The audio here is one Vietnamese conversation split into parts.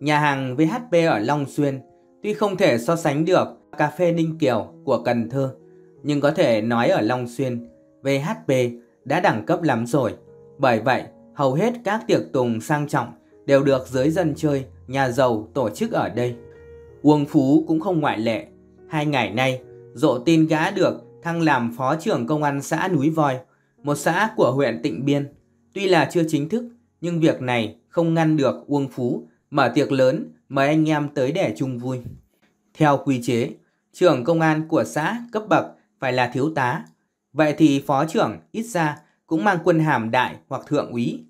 Nhà hàng VHP ở Long Xuyên tuy không thể so sánh được cà phê Ninh Kiều của Cần Thơ, nhưng có thể nói ở Long Xuyên, VHP đã đẳng cấp lắm rồi. Bởi vậy, hầu hết các tiệc tùng sang trọng đều được giới dân chơi, nhà giàu tổ chức ở đây. Uông Phú cũng không ngoại lệ. Hai ngày nay, rộ tin gã được thăng làm phó trưởng công an xã Núi Voi, một xã của huyện Tịnh Biên. Tuy là chưa chính thức, nhưng việc này không ngăn được Uông Phú mở tiệc lớn mời anh em tới để chung vui. Theo quy chế, trưởng công an của xã cấp bậc phải là thiếu tá, vậy thì phó trưởng ít ra cũng mang quân hàm đại hoặc thượng úy.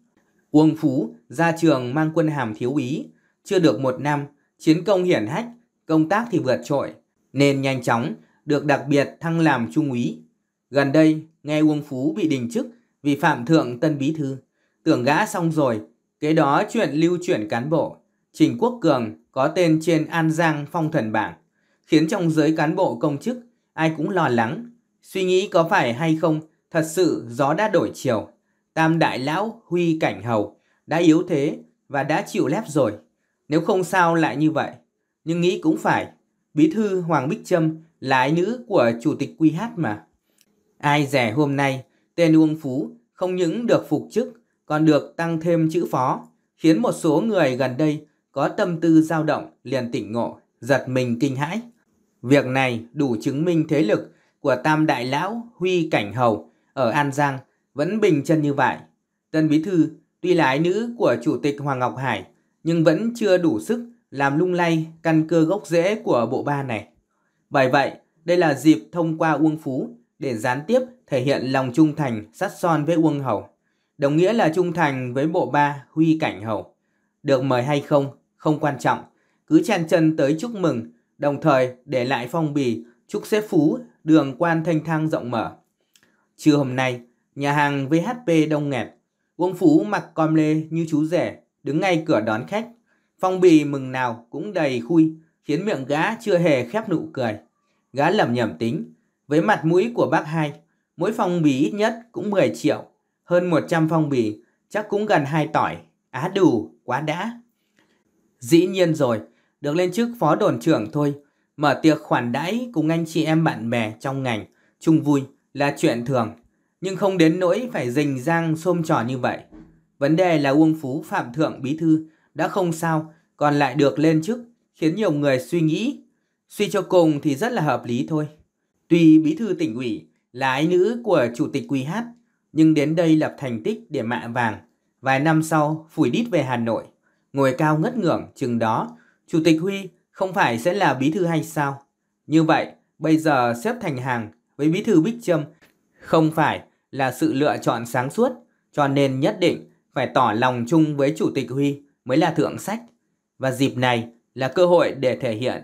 Uông Phú ra trường mang quân hàm thiếu úy, chưa được một năm, chiến công hiển hách, công tác thì vượt trội, nên nhanh chóng được đặc biệt thăng làm trung úy. Gần đây, nghe Uông Phú bị đình chức vì phạm thượng tân bí thư. Tưởng gã xong rồi, kế đó chuyện lưu chuyển cán bộ. Trình Quốc Cường có tên trên An Giang phong thần bảng, khiến trong giới cán bộ công chức ai cũng lo lắng. Suy nghĩ có phải hay không, thật sự gió đã đổi chiều. Tam Đại Lão Huy Cảnh Hầu đã yếu thế và đã chịu lép rồi. Nếu không sao lại như vậy. Nhưng nghĩ cũng phải, bí thư Hoàng Bích Trâm là ái nữ của chủ tịch QH mà. Ai rẻ hôm nay, tên Uông Phú không những được phục chức còn được tăng thêm chữ phó, khiến một số người gần đây có tâm tư dao động liền tỉnh ngộ, giật mình kinh hãi. Việc này đủ chứng minh thế lực của Tam Đại Lão Huy Cảnh Hầu ở An Giang vẫn bình chân như vậy. Tân Bí Thư tuy là ái nữ của Chủ tịch Hoàng Ngọc Hải nhưng vẫn chưa đủ sức làm lung lay căn cơ gốc rễ của bộ ba này. Bởi vậy, đây là dịp thông qua Uông Phú để gián tiếp thể hiện lòng trung thành sắt son với Uông Hầu đồng nghĩa là trung thành với bộ ba Huy Cảnh Hầu. Được mời hay không, không quan trọng, cứ chen chân tới chúc mừng, đồng thời để lại phong bì chúc xếp phú, đường quan thanh thang rộng mở. Trưa hôm nay, nhà hàng VHP đông nghẹt, Uông Phú mặc com lê như chú rể, đứng ngay cửa đón khách. Phong bì mừng nào cũng đầy khui, khiến miệng gã chưa hề khép nụ cười. Gã lẩm nhẩm tính, với mặt mũi của bác hai, mỗi phong bì ít nhất cũng 10 triệu hơn 100 phong bì, chắc cũng gần hai tỏi, á đủ, quá đã. Dĩ nhiên rồi, được lên chức phó đồn trưởng thôi, mở tiệc khoản đãi cùng anh chị em bạn bè trong ngành, chung vui là chuyện thường, nhưng không đến nỗi phải rình rang xôm trò như vậy. Vấn đề là Uông Phú Phạm Thượng Bí Thư đã không sao, còn lại được lên chức, khiến nhiều người suy nghĩ. Suy cho cùng thì rất là hợp lý thôi. Tuy Bí Thư tỉnh ủy là ái nữ của Chủ tịch QH, nhưng đến đây lập thành tích để mạ vàng. Vài năm sau, phủi đít về Hà Nội, ngồi cao ngất ngưỡng chừng đó, Chủ tịch Huy không phải sẽ là bí thư hay sao? Như vậy, bây giờ xếp thành hàng với bí thư Bích Trâm không phải là sự lựa chọn sáng suốt, cho nên nhất định phải tỏ lòng chung với Chủ tịch Huy mới là thượng sách. Và dịp này là cơ hội để thể hiện.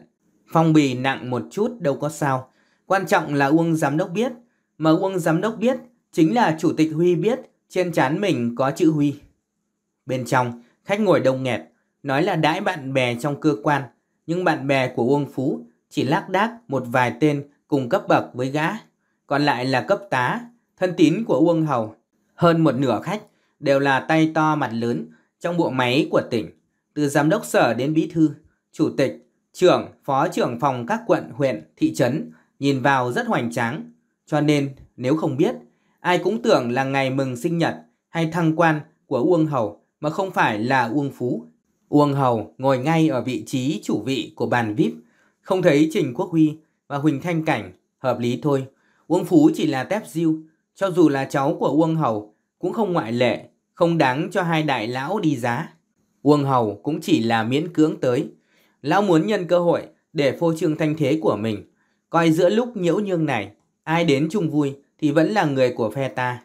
Phong bì nặng một chút đâu có sao. Quan trọng là Uông Giám đốc biết. Mà Uông Giám đốc biết Chính là Chủ tịch Huy biết trên trán mình có chữ Huy. Bên trong, khách ngồi đông nghẹt, nói là đãi bạn bè trong cơ quan, nhưng bạn bè của Uông Phú chỉ lác đác một vài tên cùng cấp bậc với gã, còn lại là cấp tá, thân tín của Uông Hầu. Hơn một nửa khách đều là tay to mặt lớn trong bộ máy của tỉnh, từ giám đốc sở đến bí thư, chủ tịch, trưởng, phó trưởng phòng các quận, huyện, thị trấn, nhìn vào rất hoành tráng. Cho nên, nếu không biết, Ai cũng tưởng là ngày mừng sinh nhật hay thăng quan của Uông Hầu mà không phải là Uông Phú. Uông Hầu ngồi ngay ở vị trí chủ vị của bàn VIP, không thấy Trình Quốc Huy và Huỳnh Thanh Cảnh, hợp lý thôi. Uông Phú chỉ là tép diêu, cho dù là cháu của Uông Hầu cũng không ngoại lệ, không đáng cho hai đại lão đi giá. Uông Hầu cũng chỉ là miễn cưỡng tới. Lão muốn nhân cơ hội để phô trương thanh thế của mình. Coi giữa lúc nhiễu nhương này, ai đến chung vui thì vẫn là người của phe ta.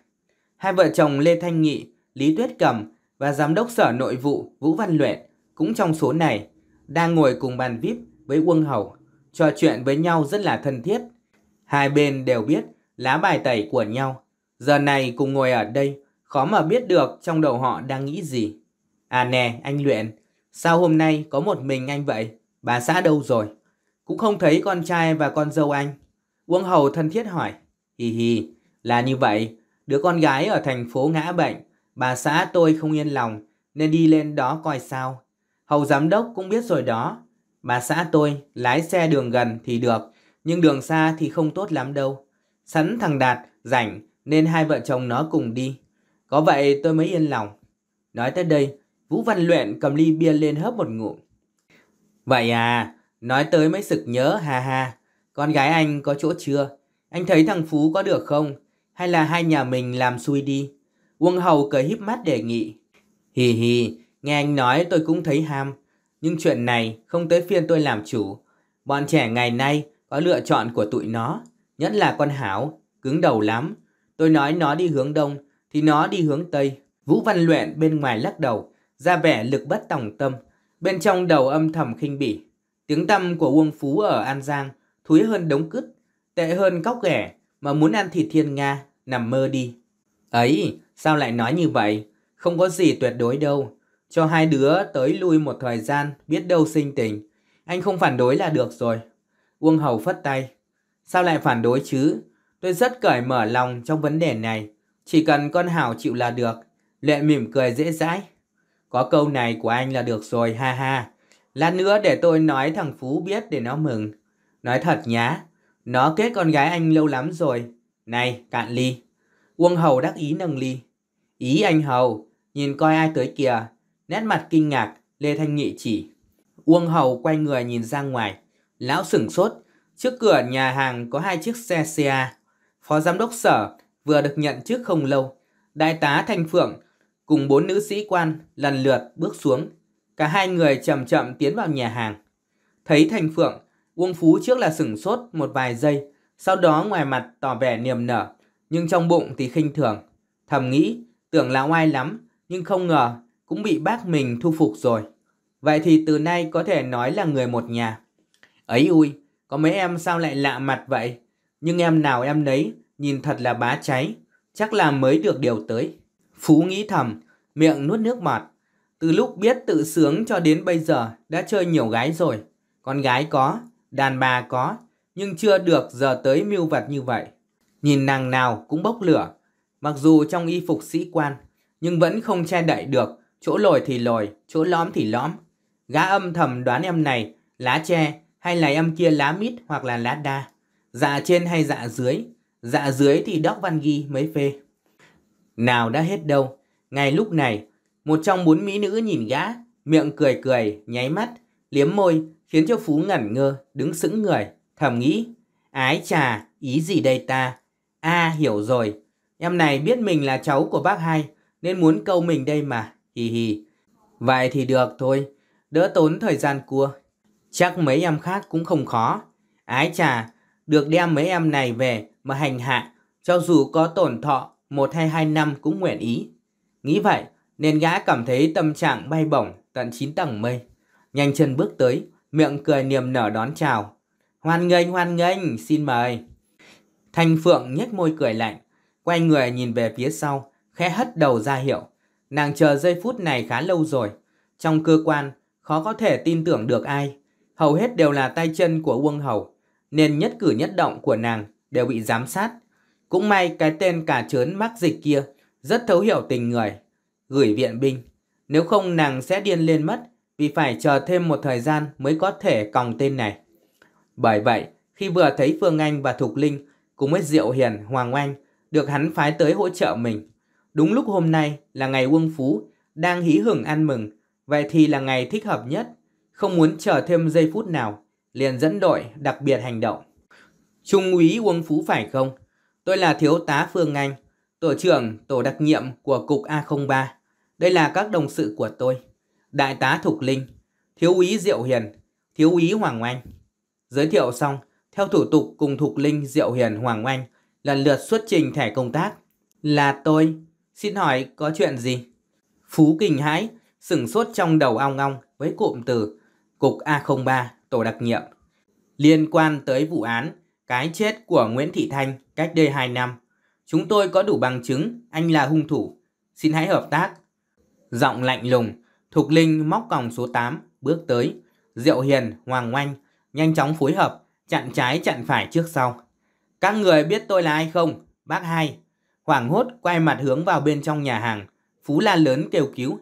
Hai vợ chồng Lê Thanh Nghị, Lý Tuyết Cầm và Giám đốc Sở Nội vụ Vũ Văn Luyện cũng trong số này đang ngồi cùng bàn VIP với Uông Hầu, trò chuyện với nhau rất là thân thiết. Hai bên đều biết lá bài tẩy của nhau. Giờ này cùng ngồi ở đây, khó mà biết được trong đầu họ đang nghĩ gì. À nè, anh Luyện, sao hôm nay có một mình anh vậy? Bà xã đâu rồi? Cũng không thấy con trai và con dâu anh. Uông Hầu thân thiết hỏi. Hi hi, là như vậy, đứa con gái ở thành phố ngã bệnh, bà xã tôi không yên lòng nên đi lên đó coi sao. Hầu giám đốc cũng biết rồi đó, bà xã tôi lái xe đường gần thì được, nhưng đường xa thì không tốt lắm đâu. Sẵn thằng Đạt rảnh nên hai vợ chồng nó cùng đi. Có vậy tôi mới yên lòng. Nói tới đây, Vũ Văn Luyện cầm ly bia lên hớp một ngụm. Vậy à, nói tới mới sực nhớ ha ha, con gái anh có chỗ chưa? Anh thấy thằng Phú có được không? Hay là hai nhà mình làm xui đi? quân Hầu cười híp mắt đề nghị. Hì hì, nghe anh nói tôi cũng thấy ham. Nhưng chuyện này không tới phiên tôi làm chủ. Bọn trẻ ngày nay có lựa chọn của tụi nó. Nhất là con Hảo, cứng đầu lắm. Tôi nói nó đi hướng đông, thì nó đi hướng tây. Vũ Văn Luyện bên ngoài lắc đầu, ra vẻ lực bất tòng tâm. Bên trong đầu âm thầm khinh bỉ. Tiếng tâm của Uông Phú ở An Giang thúi hơn đống cứt tệ hơn cóc ghẻ mà muốn ăn thịt thiên Nga, nằm mơ đi. Ấy, sao lại nói như vậy? Không có gì tuyệt đối đâu. Cho hai đứa tới lui một thời gian, biết đâu sinh tình. Anh không phản đối là được rồi. Uông Hầu phất tay. Sao lại phản đối chứ? Tôi rất cởi mở lòng trong vấn đề này. Chỉ cần con Hảo chịu là được. Lệ mỉm cười dễ dãi. Có câu này của anh là được rồi, ha ha. Lát nữa để tôi nói thằng Phú biết để nó mừng. Nói thật nhá, nó kết con gái anh lâu lắm rồi. Này, cạn ly. Uông Hầu đắc ý nâng ly. Ý anh Hầu, nhìn coi ai tới kìa. Nét mặt kinh ngạc, Lê Thanh Nghị chỉ. Uông Hầu quay người nhìn ra ngoài. Lão sửng sốt, trước cửa nhà hàng có hai chiếc xe CA. Phó giám đốc sở vừa được nhận trước không lâu. Đại tá Thanh Phượng cùng bốn nữ sĩ quan lần lượt bước xuống. Cả hai người chậm chậm tiến vào nhà hàng. Thấy Thanh Phượng, Uông Phú trước là sửng sốt một vài giây, sau đó ngoài mặt tỏ vẻ niềm nở, nhưng trong bụng thì khinh thường. Thầm nghĩ, tưởng là oai lắm, nhưng không ngờ cũng bị bác mình thu phục rồi. Vậy thì từ nay có thể nói là người một nhà. Ấy ui, có mấy em sao lại lạ mặt vậy? Nhưng em nào em nấy, nhìn thật là bá cháy, chắc là mới được điều tới. Phú nghĩ thầm, miệng nuốt nước bọt. Từ lúc biết tự sướng cho đến bây giờ đã chơi nhiều gái rồi. Con gái có, Đàn bà có, nhưng chưa được giờ tới mưu vật như vậy. Nhìn nàng nào cũng bốc lửa, mặc dù trong y phục sĩ quan, nhưng vẫn không che đậy được, chỗ lồi thì lồi, chỗ lõm thì lõm. Gã âm thầm đoán em này, lá tre, hay là em kia lá mít hoặc là lá đa. Dạ trên hay dạ dưới, dạ dưới thì đốc văn Ghi mới phê. Nào đã hết đâu, ngay lúc này, một trong bốn mỹ nữ nhìn gã, miệng cười cười, nháy mắt, liếm môi, khiến cho Phú ngẩn ngơ, đứng sững người, thầm nghĩ, ái trà, ý gì đây ta? a à, hiểu rồi, em này biết mình là cháu của bác hai, nên muốn câu mình đây mà, hì hì. Vậy thì được thôi, đỡ tốn thời gian cua. Chắc mấy em khác cũng không khó. Ái trà, được đem mấy em này về mà hành hạ, cho dù có tổn thọ một hay hai năm cũng nguyện ý. Nghĩ vậy, nên gã cảm thấy tâm trạng bay bổng tận chín tầng mây. Nhanh chân bước tới, miệng cười niềm nở đón chào. Hoan nghênh, hoan nghênh, xin mời. Thanh Phượng nhếch môi cười lạnh, quay người nhìn về phía sau, khẽ hất đầu ra hiệu. Nàng chờ giây phút này khá lâu rồi. Trong cơ quan, khó có thể tin tưởng được ai. Hầu hết đều là tay chân của Uông Hầu, nên nhất cử nhất động của nàng đều bị giám sát. Cũng may cái tên cả trớn mắc dịch kia rất thấu hiểu tình người. Gửi viện binh, nếu không nàng sẽ điên lên mất vì phải chờ thêm một thời gian mới có thể còng tên này. Bởi vậy, khi vừa thấy Phương Anh và Thục Linh cùng với Diệu Hiền, Hoàng Anh được hắn phái tới hỗ trợ mình, đúng lúc hôm nay là ngày Uông Phú đang hí hưởng ăn mừng, vậy thì là ngày thích hợp nhất, không muốn chờ thêm giây phút nào, liền dẫn đội đặc biệt hành động. Trung úy Uông Phú phải không? Tôi là thiếu tá Phương Anh, tổ trưởng tổ đặc nhiệm của cục A03. Đây là các đồng sự của tôi. Đại tá Thục Linh, Thiếu úy Diệu Hiền, Thiếu úy Hoàng Oanh. Giới thiệu xong, theo thủ tục cùng Thục Linh, Diệu Hiền, Hoàng Oanh lần lượt xuất trình thẻ công tác. Là tôi, xin hỏi có chuyện gì? Phú kinh hãi, sửng sốt trong đầu ong ong với cụm từ Cục A03 Tổ đặc nhiệm. Liên quan tới vụ án, cái chết của Nguyễn Thị Thanh cách đây 2 năm. Chúng tôi có đủ bằng chứng anh là hung thủ. Xin hãy hợp tác. Giọng lạnh lùng, Thục Linh móc còng số 8, bước tới. Diệu Hiền, Hoàng Oanh, nhanh chóng phối hợp, chặn trái chặn phải trước sau. Các người biết tôi là ai không? Bác hai. Hoàng hốt quay mặt hướng vào bên trong nhà hàng. Phú la lớn kêu cứu.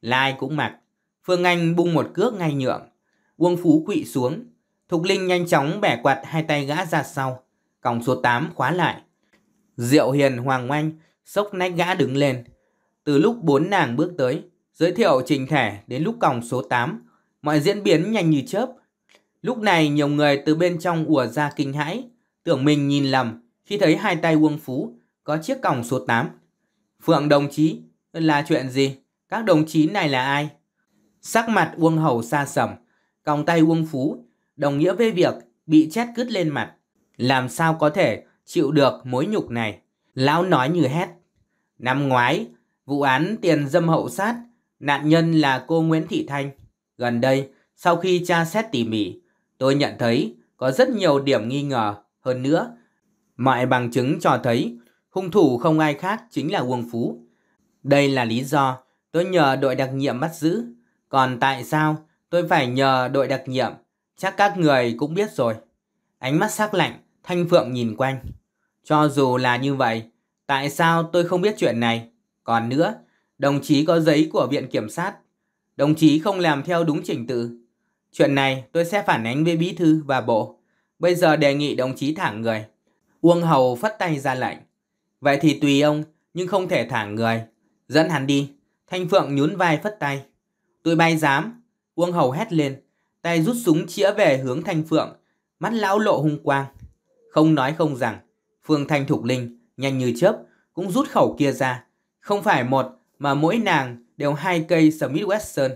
Là ai cũng mặc. Phương Anh bung một cước ngay nhượng. Uông Phú quỵ xuống. Thục Linh nhanh chóng bẻ quạt hai tay gã ra sau. Còng số 8 khóa lại. Diệu Hiền Hoàng Oanh sốc nách gã đứng lên. Từ lúc bốn nàng bước tới, Giới thiệu trình thẻ đến lúc còng số 8, mọi diễn biến nhanh như chớp. Lúc này nhiều người từ bên trong ùa ra kinh hãi, tưởng mình nhìn lầm khi thấy hai tay Uông Phú có chiếc còng số 8. Phượng đồng chí, là chuyện gì? Các đồng chí này là ai? Sắc mặt Uông Hầu xa sầm, còng tay Uông Phú, đồng nghĩa với việc bị chét cứt lên mặt. Làm sao có thể chịu được mối nhục này? Lão nói như hét. Năm ngoái, vụ án tiền dâm hậu sát Nạn nhân là cô Nguyễn Thị Thanh. Gần đây, sau khi tra xét tỉ mỉ, tôi nhận thấy có rất nhiều điểm nghi ngờ. Hơn nữa, mọi bằng chứng cho thấy hung thủ không ai khác chính là Uông Phú. Đây là lý do tôi nhờ đội đặc nhiệm bắt giữ. Còn tại sao tôi phải nhờ đội đặc nhiệm? Chắc các người cũng biết rồi. Ánh mắt sắc lạnh, Thanh Phượng nhìn quanh. Cho dù là như vậy, tại sao tôi không biết chuyện này? Còn nữa, Đồng chí có giấy của Viện Kiểm sát. Đồng chí không làm theo đúng trình tự. Chuyện này tôi sẽ phản ánh với Bí Thư và Bộ. Bây giờ đề nghị đồng chí thả người. Uông Hầu phất tay ra lệnh. Vậy thì tùy ông, nhưng không thể thả người. Dẫn hắn đi. Thanh Phượng nhún vai phất tay. Tôi bay dám. Uông Hầu hét lên. Tay rút súng chĩa về hướng Thanh Phượng. Mắt lão lộ hung quang. Không nói không rằng. Phương Thanh Thục Linh, nhanh như chớp, cũng rút khẩu kia ra. Không phải một mà mỗi nàng đều hai cây Smith Wesson.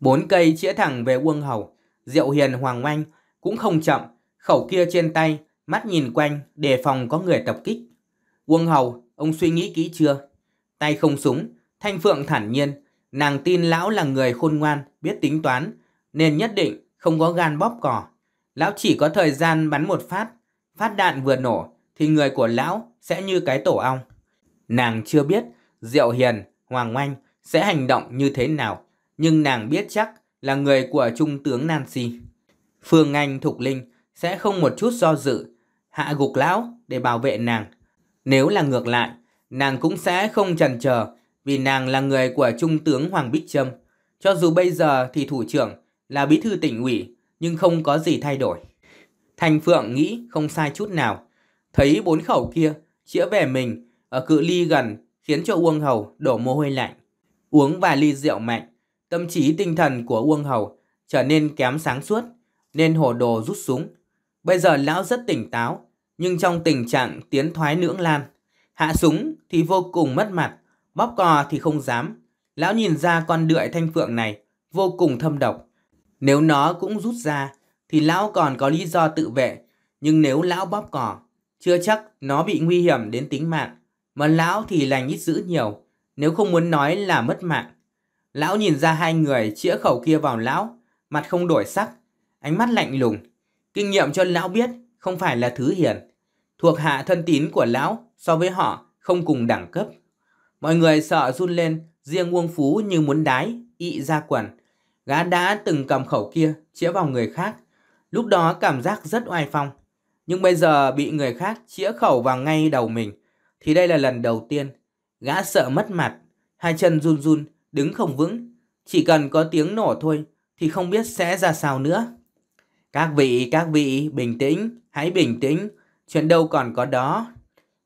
Bốn cây chĩa thẳng về quân Hầu, Diệu Hiền Hoàng Oanh cũng không chậm, khẩu kia trên tay, mắt nhìn quanh đề phòng có người tập kích. Quân Hầu, ông suy nghĩ kỹ chưa? Tay không súng, Thanh Phượng thản nhiên, nàng tin lão là người khôn ngoan, biết tính toán, nên nhất định không có gan bóp cỏ. Lão chỉ có thời gian bắn một phát, phát đạn vừa nổ thì người của lão sẽ như cái tổ ong. Nàng chưa biết Diệu Hiền, Hoàng Oanh sẽ hành động như thế nào, nhưng nàng biết chắc là người của Trung tướng Nancy. Phương Anh Thục Linh sẽ không một chút do dự, hạ gục lão để bảo vệ nàng. Nếu là ngược lại, nàng cũng sẽ không chần chờ vì nàng là người của Trung tướng Hoàng Bích Trâm. Cho dù bây giờ thì thủ trưởng là bí thư tỉnh ủy nhưng không có gì thay đổi. Thành Phượng nghĩ không sai chút nào. Thấy bốn khẩu kia chĩa về mình ở cự ly gần khiến cho Uông Hầu đổ mồ hôi lạnh. Uống vài ly rượu mạnh, tâm trí tinh thần của Uông Hầu trở nên kém sáng suốt, nên hồ đồ rút súng. Bây giờ lão rất tỉnh táo, nhưng trong tình trạng tiến thoái lưỡng lan. Hạ súng thì vô cùng mất mặt, bóp cò thì không dám. Lão nhìn ra con đượi thanh phượng này vô cùng thâm độc. Nếu nó cũng rút ra thì lão còn có lý do tự vệ, nhưng nếu lão bóp cò, chưa chắc nó bị nguy hiểm đến tính mạng. Mà lão thì lành ít dữ nhiều, nếu không muốn nói là mất mạng. Lão nhìn ra hai người chĩa khẩu kia vào lão, mặt không đổi sắc, ánh mắt lạnh lùng. Kinh nghiệm cho lão biết không phải là thứ hiền. Thuộc hạ thân tín của lão so với họ không cùng đẳng cấp. Mọi người sợ run lên, riêng Uông Phú như muốn đái, ị ra quần. Gã đã từng cầm khẩu kia, chĩa vào người khác. Lúc đó cảm giác rất oai phong. Nhưng bây giờ bị người khác chĩa khẩu vào ngay đầu mình – thì đây là lần đầu tiên gã sợ mất mặt, hai chân run run, đứng không vững. Chỉ cần có tiếng nổ thôi thì không biết sẽ ra sao nữa. Các vị, các vị, bình tĩnh, hãy bình tĩnh, chuyện đâu còn có đó.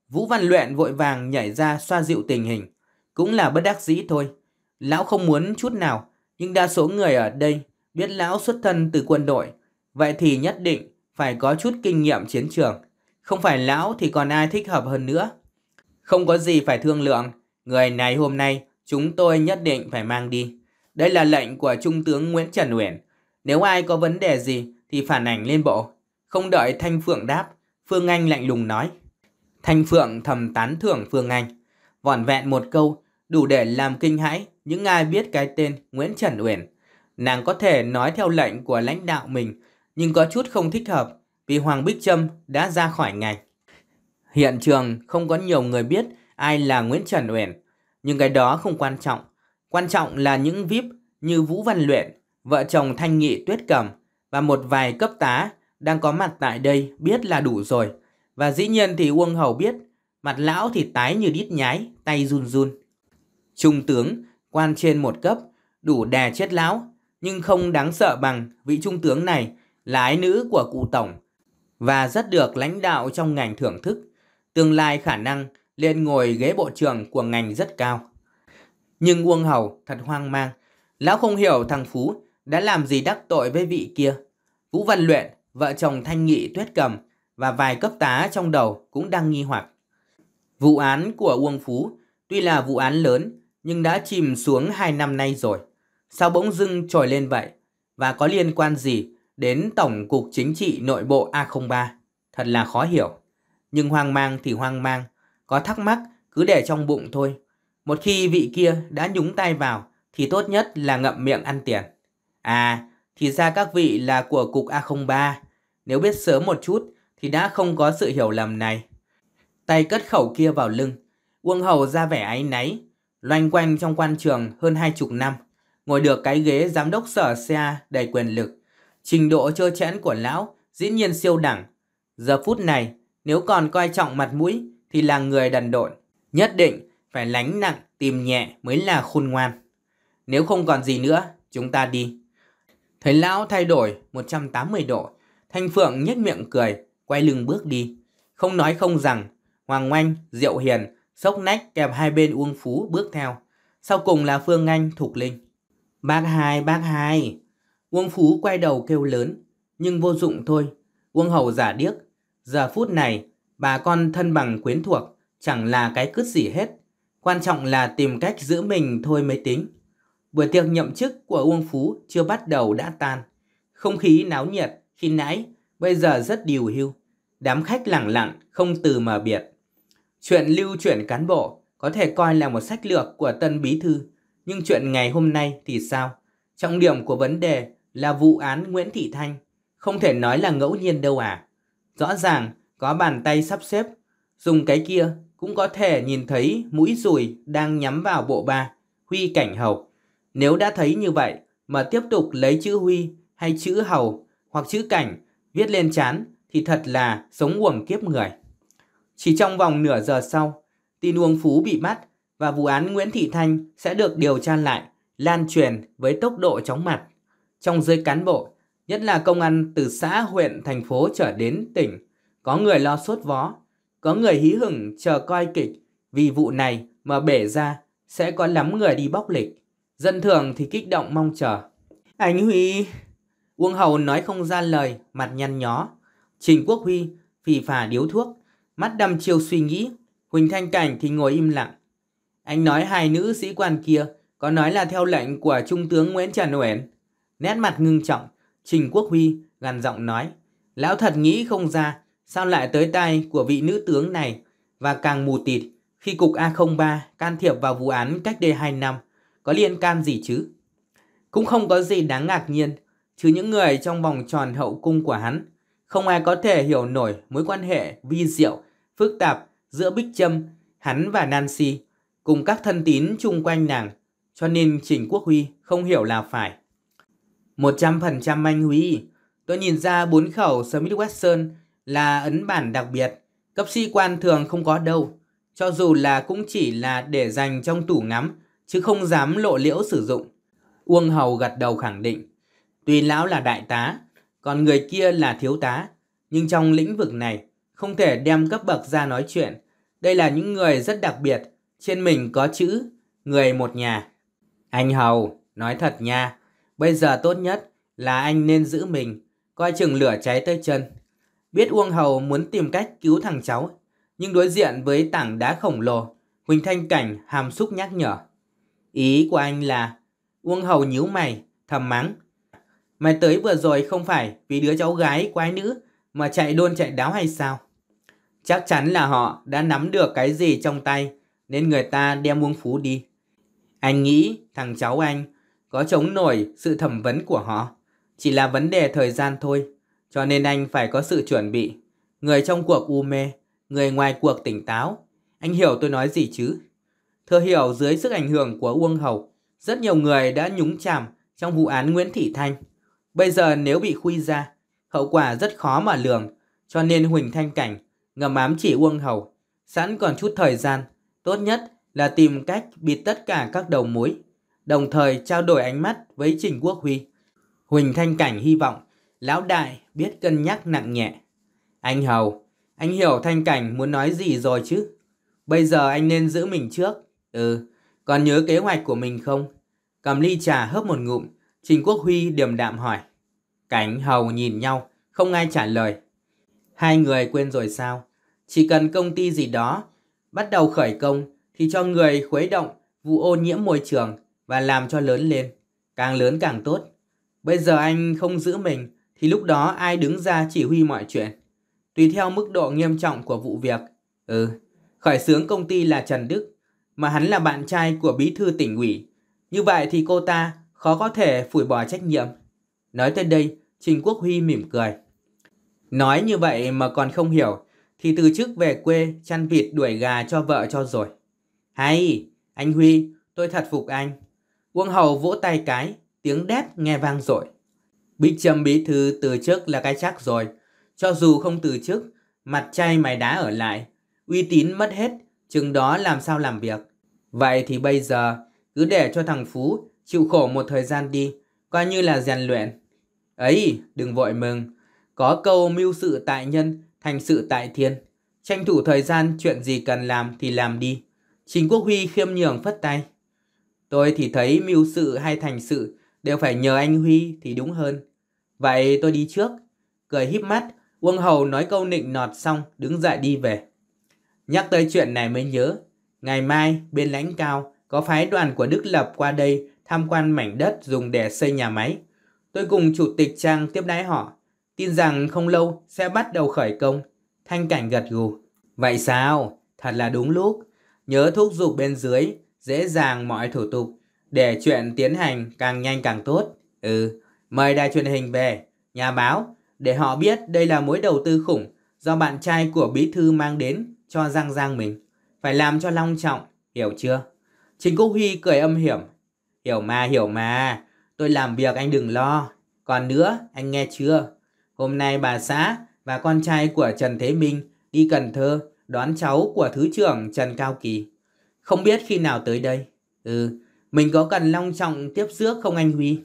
Vũ Văn Luyện vội vàng nhảy ra xoa dịu tình hình. Cũng là bất đắc dĩ thôi. Lão không muốn chút nào, nhưng đa số người ở đây biết lão xuất thân từ quân đội. Vậy thì nhất định phải có chút kinh nghiệm chiến trường. Không phải lão thì còn ai thích hợp hơn nữa. Không có gì phải thương lượng, người này hôm nay chúng tôi nhất định phải mang đi. Đây là lệnh của Trung tướng Nguyễn Trần Uyển. Nếu ai có vấn đề gì thì phản ảnh lên bộ. Không đợi Thanh Phượng đáp, Phương Anh lạnh lùng nói. Thanh Phượng thầm tán thưởng Phương Anh. Vỏn vẹn một câu, đủ để làm kinh hãi những ai biết cái tên Nguyễn Trần Uyển. Nàng có thể nói theo lệnh của lãnh đạo mình, nhưng có chút không thích hợp vì Hoàng Bích Trâm đã ra khỏi ngành. Hiện trường không có nhiều người biết ai là Nguyễn Trần Uyển, nhưng cái đó không quan trọng. Quan trọng là những VIP như Vũ Văn Luyện, vợ chồng Thanh Nghị Tuyết Cầm và một vài cấp tá đang có mặt tại đây biết là đủ rồi. Và dĩ nhiên thì Uông Hầu biết, mặt lão thì tái như đít nhái, tay run run. Trung tướng, quan trên một cấp, đủ đè chết lão, nhưng không đáng sợ bằng vị trung tướng này là ái nữ của cụ tổng và rất được lãnh đạo trong ngành thưởng thức tương lai khả năng lên ngồi ghế bộ trưởng của ngành rất cao. Nhưng Uông Hầu thật hoang mang, lão không hiểu thằng Phú đã làm gì đắc tội với vị kia. Vũ Văn Luyện, vợ chồng Thanh Nghị Tuyết Cầm và vài cấp tá trong đầu cũng đang nghi hoặc. Vụ án của Uông Phú tuy là vụ án lớn nhưng đã chìm xuống 2 năm nay rồi. Sao bỗng dưng trồi lên vậy? Và có liên quan gì đến Tổng cục Chính trị nội bộ A03? Thật là khó hiểu. Nhưng hoang mang thì hoang mang, có thắc mắc cứ để trong bụng thôi. Một khi vị kia đã nhúng tay vào thì tốt nhất là ngậm miệng ăn tiền. À, thì ra các vị là của cục A03. Nếu biết sớm một chút thì đã không có sự hiểu lầm này. Tay cất khẩu kia vào lưng, Uông Hầu ra vẻ áy náy, loanh quanh trong quan trường hơn hai chục năm, ngồi được cái ghế giám đốc sở xe đầy quyền lực. Trình độ trơ chẽn của lão dĩ nhiên siêu đẳng. Giờ phút này, nếu còn coi trọng mặt mũi thì là người đần độn, nhất định phải lánh nặng tìm nhẹ mới là khôn ngoan. Nếu không còn gì nữa, chúng ta đi. Thấy lão thay đổi 180 độ, Thanh Phượng nhếch miệng cười, quay lưng bước đi. Không nói không rằng, Hoàng Oanh, Diệu Hiền, Sốc Nách kẹp hai bên Uông Phú bước theo. Sau cùng là Phương Anh, Thục Linh. Bác hai, bác hai. Uông Phú quay đầu kêu lớn, nhưng vô dụng thôi. Uông Hầu giả điếc, Giờ phút này, bà con thân bằng quyến thuộc chẳng là cái cứt gì hết. Quan trọng là tìm cách giữ mình thôi mới tính. Buổi tiệc nhậm chức của Uông Phú chưa bắt đầu đã tan. Không khí náo nhiệt khi nãy, bây giờ rất điều hưu. Đám khách lẳng lặng, không từ mà biệt. Chuyện lưu chuyển cán bộ có thể coi là một sách lược của tân bí thư. Nhưng chuyện ngày hôm nay thì sao? Trọng điểm của vấn đề là vụ án Nguyễn Thị Thanh. Không thể nói là ngẫu nhiên đâu à. Rõ ràng có bàn tay sắp xếp, dùng cái kia cũng có thể nhìn thấy mũi rùi đang nhắm vào bộ ba, Huy Cảnh Hầu. Nếu đã thấy như vậy mà tiếp tục lấy chữ Huy hay chữ Hầu hoặc chữ Cảnh viết lên chán thì thật là sống uổng kiếp người. Chỉ trong vòng nửa giờ sau, tin Uông Phú bị bắt và vụ án Nguyễn Thị Thanh sẽ được điều tra lại, lan truyền với tốc độ chóng mặt. Trong giới cán bộ, nhất là công an từ xã, huyện, thành phố trở đến tỉnh. Có người lo sốt vó, có người hí hửng chờ coi kịch, vì vụ này mà bể ra sẽ có lắm người đi bóc lịch. Dân thường thì kích động mong chờ. Anh Huy... Uông Hầu nói không ra lời, mặt nhăn nhó. Trình Quốc Huy phì phà điếu thuốc, mắt đăm chiêu suy nghĩ. Huỳnh Thanh Cảnh thì ngồi im lặng. Anh nói hai nữ sĩ quan kia có nói là theo lệnh của Trung tướng Nguyễn Trần Uyển. Nét mặt ngưng trọng, Trình Quốc Huy gằn giọng nói, lão thật nghĩ không ra sao lại tới tay của vị nữ tướng này và càng mù tịt khi cục A03 can thiệp vào vụ án cách đây 2 năm, có liên can gì chứ? Cũng không có gì đáng ngạc nhiên, chứ những người trong vòng tròn hậu cung của hắn, không ai có thể hiểu nổi mối quan hệ vi diệu, phức tạp giữa Bích Trâm, hắn và Nancy, cùng các thân tín chung quanh nàng, cho nên Trình Quốc Huy không hiểu là phải. 100% anh huy Tôi nhìn ra bốn khẩu Smith Wesson là ấn bản đặc biệt, cấp sĩ quan thường không có đâu, cho dù là cũng chỉ là để dành trong tủ ngắm, chứ không dám lộ liễu sử dụng. Uông Hầu gật đầu khẳng định, tuy lão là đại tá, còn người kia là thiếu tá, nhưng trong lĩnh vực này không thể đem cấp bậc ra nói chuyện. Đây là những người rất đặc biệt, trên mình có chữ người một nhà. Anh Hầu, nói thật nha, Bây giờ tốt nhất là anh nên giữ mình, coi chừng lửa cháy tới chân. Biết Uông Hầu muốn tìm cách cứu thằng cháu, nhưng đối diện với tảng đá khổng lồ, Huỳnh Thanh Cảnh hàm xúc nhắc nhở. Ý của anh là, Uông Hầu nhíu mày, thầm mắng. Mày tới vừa rồi không phải vì đứa cháu gái quái nữ mà chạy đôn chạy đáo hay sao? Chắc chắn là họ đã nắm được cái gì trong tay nên người ta đem Uông Phú đi. Anh nghĩ thằng cháu anh có chống nổi sự thẩm vấn của họ. Chỉ là vấn đề thời gian thôi, cho nên anh phải có sự chuẩn bị. Người trong cuộc u mê, người ngoài cuộc tỉnh táo. Anh hiểu tôi nói gì chứ? Thưa hiểu dưới sức ảnh hưởng của Uông Hầu, rất nhiều người đã nhúng chàm trong vụ án Nguyễn Thị Thanh. Bây giờ nếu bị khuy ra, hậu quả rất khó mà lường, cho nên Huỳnh Thanh Cảnh ngầm ám chỉ Uông Hầu. Sẵn còn chút thời gian, tốt nhất là tìm cách bịt tất cả các đầu mối đồng thời trao đổi ánh mắt với Trình Quốc Huy. Huỳnh Thanh Cảnh hy vọng lão đại biết cân nhắc nặng nhẹ. Anh Hầu, anh hiểu Thanh Cảnh muốn nói gì rồi chứ? Bây giờ anh nên giữ mình trước. Ừ, còn nhớ kế hoạch của mình không? Cầm ly trà hớp một ngụm, Trình Quốc Huy điềm đạm hỏi. Cảnh Hầu nhìn nhau, không ai trả lời. Hai người quên rồi sao? Chỉ cần công ty gì đó bắt đầu khởi công thì cho người khuấy động vụ ô nhiễm môi trường và làm cho lớn lên. Càng lớn càng tốt. Bây giờ anh không giữ mình thì lúc đó ai đứng ra chỉ huy mọi chuyện. Tùy theo mức độ nghiêm trọng của vụ việc. Ừ, khởi xướng công ty là Trần Đức, mà hắn là bạn trai của bí thư tỉnh ủy. Như vậy thì cô ta khó có thể phủi bỏ trách nhiệm. Nói tới đây, Trình Quốc Huy mỉm cười. Nói như vậy mà còn không hiểu, thì từ chức về quê chăn vịt đuổi gà cho vợ cho rồi. Hay, anh Huy, tôi thật phục anh. Quân hầu vỗ tay cái, tiếng đét nghe vang dội. Bích Trâm bí thư từ chức là cái chắc rồi, cho dù không từ chức, mặt chay mày đá ở lại, uy tín mất hết, chừng đó làm sao làm việc. Vậy thì bây giờ, cứ để cho thằng Phú chịu khổ một thời gian đi, coi như là rèn luyện. Ấy, đừng vội mừng, có câu mưu sự tại nhân, thành sự tại thiên. Tranh thủ thời gian chuyện gì cần làm thì làm đi. Trình Quốc Huy khiêm nhường phất tay. Tôi thì thấy mưu sự hay thành sự đều phải nhờ anh Huy thì đúng hơn. Vậy tôi đi trước. Cười híp mắt, quân Hầu nói câu nịnh nọt xong đứng dậy đi về. Nhắc tới chuyện này mới nhớ. Ngày mai, bên lãnh cao, có phái đoàn của Đức Lập qua đây tham quan mảnh đất dùng để xây nhà máy. Tôi cùng chủ tịch Trang tiếp đái họ. Tin rằng không lâu sẽ bắt đầu khởi công. Thanh cảnh gật gù. Vậy sao? Thật là đúng lúc. Nhớ thúc giục bên dưới dễ dàng mọi thủ tục, để chuyện tiến hành càng nhanh càng tốt. Ừ, mời đài truyền hình về, nhà báo, để họ biết đây là mối đầu tư khủng do bạn trai của bí thư mang đến cho Giang Giang mình. Phải làm cho long trọng, hiểu chưa? Trình Quốc Huy cười âm hiểm. Hiểu mà, hiểu mà, tôi làm việc anh đừng lo. Còn nữa, anh nghe chưa? Hôm nay bà xã và con trai của Trần Thế Minh đi Cần Thơ đón cháu của Thứ trưởng Trần Cao Kỳ. Không biết khi nào tới đây. Ừ, mình có cần long trọng tiếp rước không anh Huy?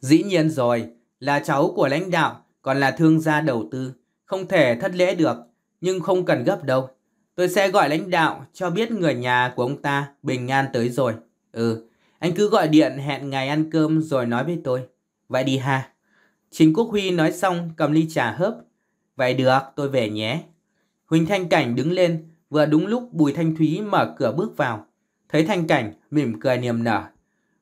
Dĩ nhiên rồi, là cháu của lãnh đạo, còn là thương gia đầu tư. Không thể thất lễ được, nhưng không cần gấp đâu. Tôi sẽ gọi lãnh đạo cho biết người nhà của ông ta bình an tới rồi. Ừ, anh cứ gọi điện hẹn ngày ăn cơm rồi nói với tôi. Vậy đi ha. Chính Quốc Huy nói xong cầm ly trà hớp. Vậy được, tôi về nhé. Huỳnh Thanh Cảnh đứng lên, Vừa đúng lúc Bùi Thanh Thúy mở cửa bước vào. Thấy Thanh Cảnh mỉm cười niềm nở.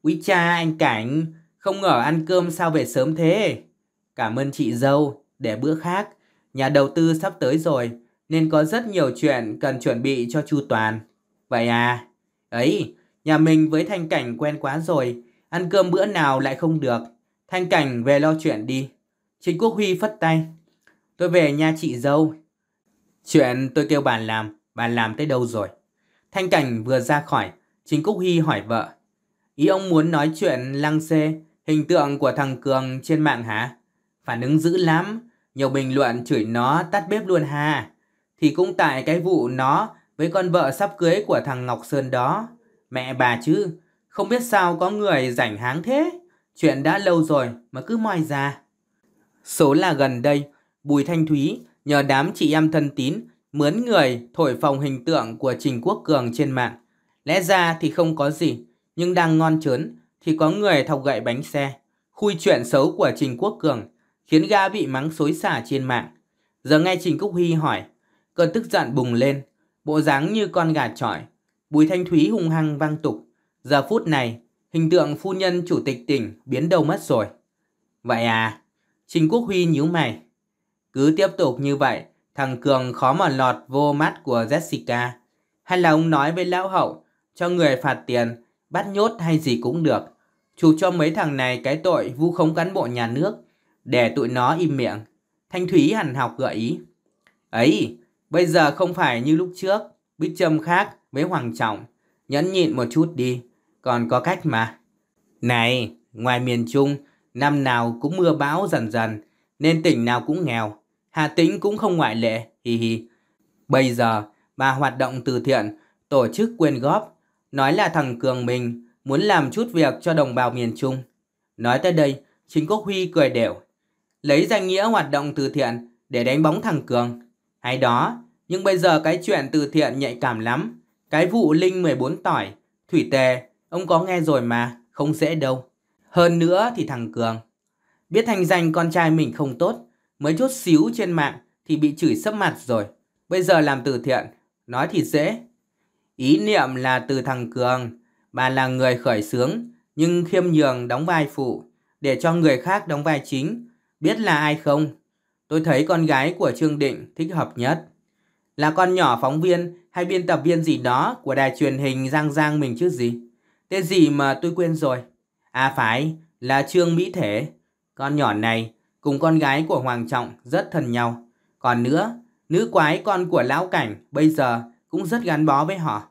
Úi cha anh Cảnh, không ngờ ăn cơm sao về sớm thế. Cảm ơn chị dâu, để bữa khác. Nhà đầu tư sắp tới rồi, nên có rất nhiều chuyện cần chuẩn bị cho chu Toàn. Vậy à? Ấy, nhà mình với Thanh Cảnh quen quá rồi, ăn cơm bữa nào lại không được. Thanh Cảnh về lo chuyện đi. Trịnh Quốc Huy phất tay. Tôi về nhà chị dâu. Chuyện tôi kêu bàn làm, bà làm tới đâu rồi? Thanh Cảnh vừa ra khỏi, chính Cúc Hy hỏi vợ. Ý ông muốn nói chuyện lăng xê, hình tượng của thằng Cường trên mạng hả? Phản ứng dữ lắm, nhiều bình luận chửi nó tắt bếp luôn ha. Thì cũng tại cái vụ nó với con vợ sắp cưới của thằng Ngọc Sơn đó. Mẹ bà chứ, không biết sao có người rảnh háng thế. Chuyện đã lâu rồi mà cứ moi ra. Số là gần đây, Bùi Thanh Thúy nhờ đám chị em thân tín mướn người thổi phồng hình tượng của Trình Quốc Cường trên mạng. Lẽ ra thì không có gì, nhưng đang ngon chớn thì có người thọc gậy bánh xe, khui chuyện xấu của Trình Quốc Cường, khiến ga bị mắng xối xả trên mạng. Giờ nghe Trình Cúc Huy hỏi, cơn tức giận bùng lên, bộ dáng như con gà trọi. Bùi Thanh Thúy hung hăng vang tục, giờ phút này hình tượng phu nhân chủ tịch tỉnh biến đâu mất rồi. Vậy à, Trình Quốc Huy nhíu mày. Cứ tiếp tục như vậy Thằng Cường khó mà lọt vô mắt của Jessica. Hay là ông nói với lão hậu, cho người phạt tiền, bắt nhốt hay gì cũng được. chụp cho mấy thằng này cái tội vu khống cán bộ nhà nước, để tụi nó im miệng. Thanh Thúy hẳn học gợi ý. Ấy, bây giờ không phải như lúc trước, biết châm khác với Hoàng Trọng. Nhẫn nhịn một chút đi, còn có cách mà. Này, ngoài miền Trung, năm nào cũng mưa bão dần dần, nên tỉnh nào cũng nghèo. Hà Tĩnh cũng không ngoại lệ, hi hi. Bây giờ, bà hoạt động từ thiện, tổ chức quyên góp, nói là thằng Cường mình muốn làm chút việc cho đồng bào miền Trung. Nói tới đây, chính quốc Huy cười đều. Lấy danh nghĩa hoạt động từ thiện để đánh bóng thằng Cường. Hay đó, nhưng bây giờ cái chuyện từ thiện nhạy cảm lắm. Cái vụ Linh 14 tỏi, Thủy Tề, ông có nghe rồi mà, không dễ đâu. Hơn nữa thì thằng Cường. Biết thành danh con trai mình không tốt, mới chút xíu trên mạng thì bị chửi sấp mặt rồi. Bây giờ làm từ thiện, nói thì dễ. Ý niệm là từ thằng Cường, bà là người khởi xướng, nhưng khiêm nhường đóng vai phụ, để cho người khác đóng vai chính, biết là ai không. Tôi thấy con gái của Trương Định thích hợp nhất. Là con nhỏ phóng viên hay biên tập viên gì đó của đài truyền hình Giang Giang mình chứ gì. Tên gì mà tôi quên rồi. À phải, là Trương Mỹ Thể. Con nhỏ này cùng con gái của Hoàng Trọng rất thân nhau. Còn nữa, nữ quái con của Lão Cảnh bây giờ cũng rất gắn bó với họ.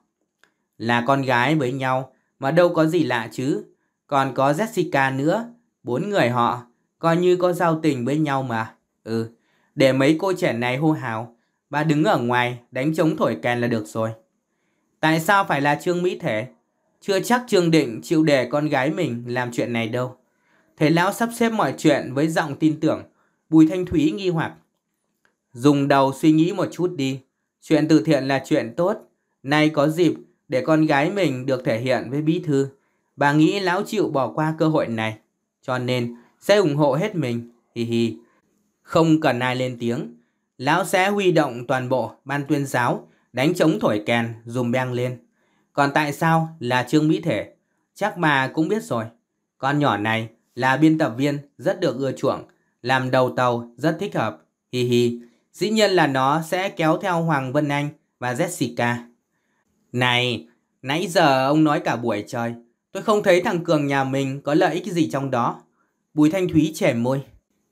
Là con gái với nhau mà đâu có gì lạ chứ. Còn có Jessica nữa, bốn người họ coi như có giao tình với nhau mà. Ừ, để mấy cô trẻ này hô hào, bà đứng ở ngoài đánh trống thổi kèn là được rồi. Tại sao phải là Trương Mỹ Thể? Chưa chắc Trương Định chịu để con gái mình làm chuyện này đâu. Thầy lão sắp xếp mọi chuyện với giọng tin tưởng. Bùi Thanh Thúy nghi hoặc. Dùng đầu suy nghĩ một chút đi. Chuyện từ thiện là chuyện tốt. Nay có dịp để con gái mình được thể hiện với bí thư. Bà nghĩ lão chịu bỏ qua cơ hội này. Cho nên sẽ ủng hộ hết mình. Hi hi. Không cần ai lên tiếng. Lão sẽ huy động toàn bộ ban tuyên giáo đánh chống thổi kèn dùm beng lên. Còn tại sao là Trương Mỹ Thể? Chắc bà cũng biết rồi. Con nhỏ này là biên tập viên rất được ưa chuộng, làm đầu tàu rất thích hợp. Hi hi, dĩ nhiên là nó sẽ kéo theo Hoàng Vân Anh và Jessica. Này, nãy giờ ông nói cả buổi trời, tôi không thấy thằng Cường nhà mình có lợi ích gì trong đó. Bùi Thanh Thúy trẻ môi.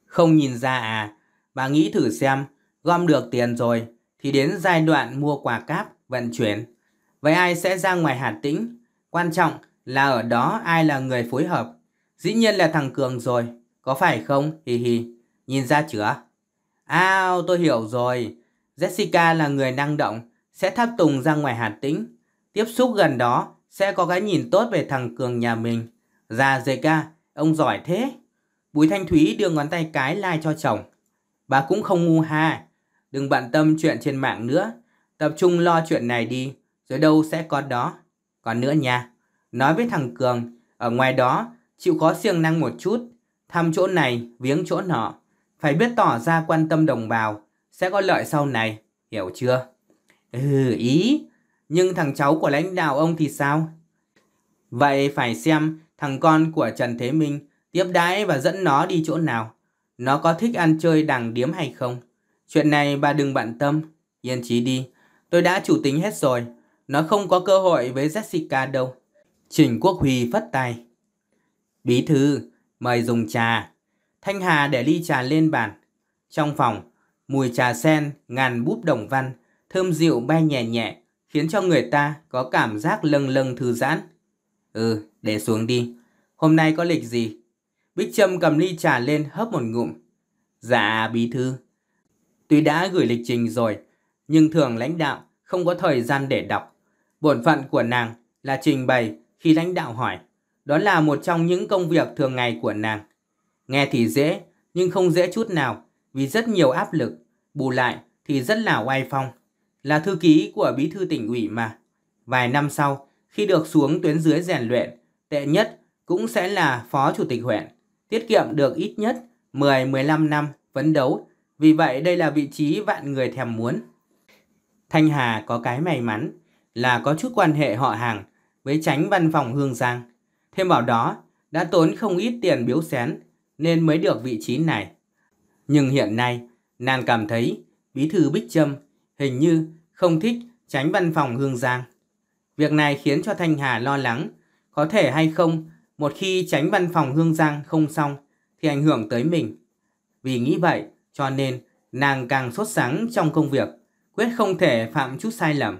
Không nhìn ra à, bà nghĩ thử xem, gom được tiền rồi thì đến giai đoạn mua quà cáp vận chuyển. Vậy ai sẽ ra ngoài Hà Tĩnh? Quan trọng là ở đó ai là người phối hợp Dĩ nhiên là thằng Cường rồi, có phải không? Hi hi, nhìn ra chưa? Ao, tôi hiểu rồi. Jessica là người năng động, sẽ tháp tùng ra ngoài hạt tính Tiếp xúc gần đó, sẽ có cái nhìn tốt về thằng Cường nhà mình. Già dề ca, ông giỏi thế. Bùi Thanh Thúy đưa ngón tay cái lai like cho chồng. Bà cũng không ngu ha. Đừng bận tâm chuyện trên mạng nữa. Tập trung lo chuyện này đi, rồi đâu sẽ có đó. Còn nữa nha, nói với thằng Cường, ở ngoài đó chịu khó siêng năng một chút, thăm chỗ này, viếng chỗ nọ, phải biết tỏ ra quan tâm đồng bào, sẽ có lợi sau này, hiểu chưa? Ừ, ý, nhưng thằng cháu của lãnh đạo ông thì sao? Vậy phải xem thằng con của Trần Thế Minh tiếp đãi và dẫn nó đi chỗ nào. Nó có thích ăn chơi đàng điếm hay không? Chuyện này bà đừng bận tâm, yên trí đi. Tôi đã chủ tính hết rồi, nó không có cơ hội với Jessica đâu. Trình Quốc Huy phất tay. Bí thư, mời dùng trà. Thanh Hà để ly trà lên bàn. Trong phòng, mùi trà sen, ngàn búp đồng văn, thơm rượu bay nhẹ nhẹ, khiến cho người ta có cảm giác lâng lâng thư giãn. Ừ, để xuống đi. Hôm nay có lịch gì? Bích Trâm cầm ly trà lên hớp một ngụm. Dạ, bí thư. Tuy đã gửi lịch trình rồi, nhưng thường lãnh đạo không có thời gian để đọc. Bổn phận của nàng là trình bày khi lãnh đạo hỏi. Đó là một trong những công việc thường ngày của nàng. Nghe thì dễ, nhưng không dễ chút nào vì rất nhiều áp lực. Bù lại thì rất là oai phong. Là thư ký của bí thư tỉnh ủy mà. Vài năm sau, khi được xuống tuyến dưới rèn luyện, tệ nhất cũng sẽ là phó chủ tịch huyện. Tiết kiệm được ít nhất 10-15 năm phấn đấu. Vì vậy đây là vị trí vạn người thèm muốn. Thanh Hà có cái may mắn là có chút quan hệ họ hàng với tránh văn phòng Hương Giang. Thêm vào đó, đã tốn không ít tiền biếu xén nên mới được vị trí này. Nhưng hiện nay, nàng cảm thấy bí thư Bích Trâm hình như không thích tránh văn phòng Hương Giang. Việc này khiến cho Thanh Hà lo lắng, có thể hay không một khi tránh văn phòng Hương Giang không xong thì ảnh hưởng tới mình. Vì nghĩ vậy, cho nên nàng càng sốt sáng trong công việc, quyết không thể phạm chút sai lầm.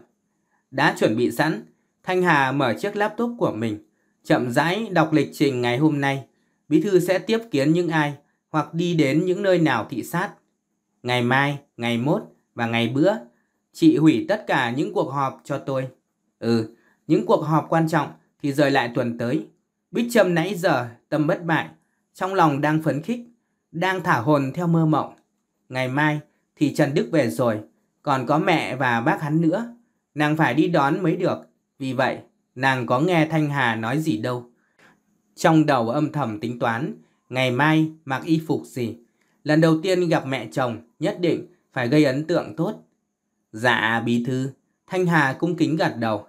Đã chuẩn bị sẵn, Thanh Hà mở chiếc laptop của mình, Chậm rãi đọc lịch trình ngày hôm nay, Bí thư sẽ tiếp kiến những ai hoặc đi đến những nơi nào thị sát. Ngày mai, ngày mốt và ngày bữa, chị hủy tất cả những cuộc họp cho tôi. Ừ, những cuộc họp quan trọng thì rời lại tuần tới. Bích Trâm nãy giờ tâm bất bại, trong lòng đang phấn khích, đang thả hồn theo mơ mộng. Ngày mai thì Trần Đức về rồi, còn có mẹ và bác hắn nữa. Nàng phải đi đón mới được, vì vậy Nàng có nghe Thanh Hà nói gì đâu. Trong đầu âm thầm tính toán, ngày mai mặc y phục gì. Lần đầu tiên gặp mẹ chồng, nhất định phải gây ấn tượng tốt. Dạ, bí thư. Thanh Hà cung kính gật đầu.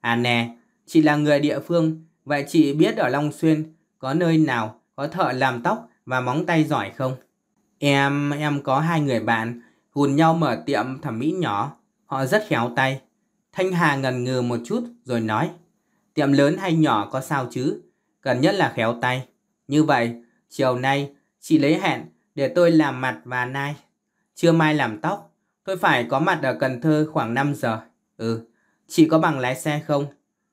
À nè, chị là người địa phương, vậy chị biết ở Long Xuyên có nơi nào có thợ làm tóc và móng tay giỏi không? Em, em có hai người bạn, hùn nhau mở tiệm thẩm mỹ nhỏ. Họ rất khéo tay. Thanh Hà ngần ngừ một chút rồi nói, tiệm lớn hay nhỏ có sao chứ, Cần nhất là khéo tay. Như vậy, chiều nay chị lấy hẹn để tôi làm mặt và nai. Trưa mai làm tóc, tôi phải có mặt ở Cần Thơ khoảng 5 giờ. Ừ, chị có bằng lái xe không?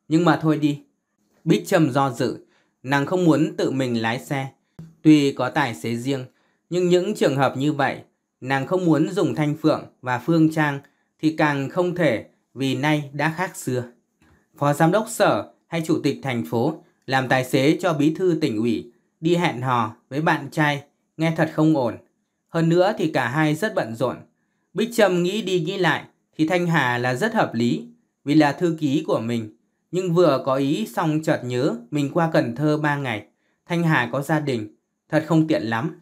Nhưng mà thôi đi. Bích Trâm do dự, nàng không muốn tự mình lái xe. Tuy có tài xế riêng, nhưng những trường hợp như vậy, nàng không muốn dùng Thanh Phượng và Phương Trang thì càng không thể vì nay đã khác xưa. Phó giám đốc sở hay chủ tịch thành phố làm tài xế cho bí thư tỉnh ủy đi hẹn hò với bạn trai nghe thật không ổn. Hơn nữa thì cả hai rất bận rộn. Bích Trâm nghĩ đi nghĩ lại thì Thanh Hà là rất hợp lý vì là thư ký của mình. Nhưng vừa có ý xong chợt nhớ mình qua Cần Thơ 3 ngày. Thanh Hà có gia đình, thật không tiện lắm.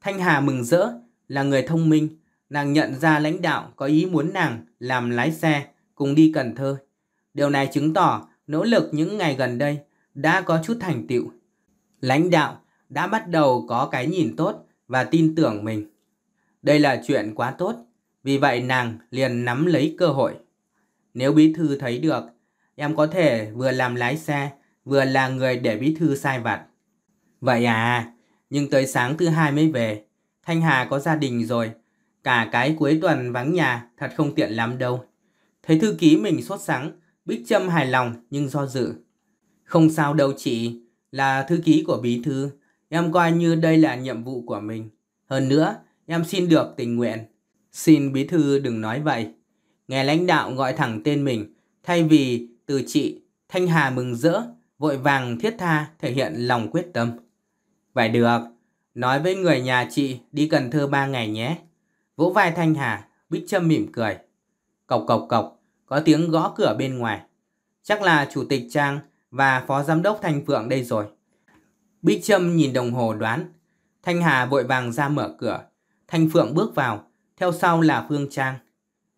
Thanh Hà mừng rỡ là người thông minh, nàng nhận ra lãnh đạo có ý muốn nàng làm lái xe cùng đi Cần Thơ. Điều này chứng tỏ nỗ lực những ngày gần đây đã có chút thành tựu. Lãnh đạo đã bắt đầu có cái nhìn tốt và tin tưởng mình. Đây là chuyện quá tốt, vì vậy nàng liền nắm lấy cơ hội. Nếu bí thư thấy được, em có thể vừa làm lái xe, vừa là người để bí thư sai vặt. Vậy à, nhưng tới sáng thứ hai mới về. Thanh Hà có gia đình rồi, cả cái cuối tuần vắng nhà thật không tiện lắm đâu. Thấy thư ký mình sốt sắng, Bích Trâm hài lòng nhưng do dự. Không sao đâu chị, là thư ký của bí thư. Em coi như đây là nhiệm vụ của mình. Hơn nữa, em xin được tình nguyện. Xin bí thư đừng nói vậy. Nghe lãnh đạo gọi thẳng tên mình, thay vì từ chị, Thanh Hà mừng rỡ, vội vàng thiết tha thể hiện lòng quyết tâm. Vậy được, nói với người nhà chị đi Cần Thơ ba ngày nhé. Vỗ vai Thanh Hà, Bích Trâm mỉm cười. Cộc cộc cộc, có tiếng gõ cửa bên ngoài. Chắc là chủ tịch Trang và phó giám đốc Thanh Phượng đây rồi. Bích Trâm nhìn đồng hồ đoán. Thanh Hà vội vàng ra mở cửa. Thanh Phượng bước vào, theo sau là Phương Trang.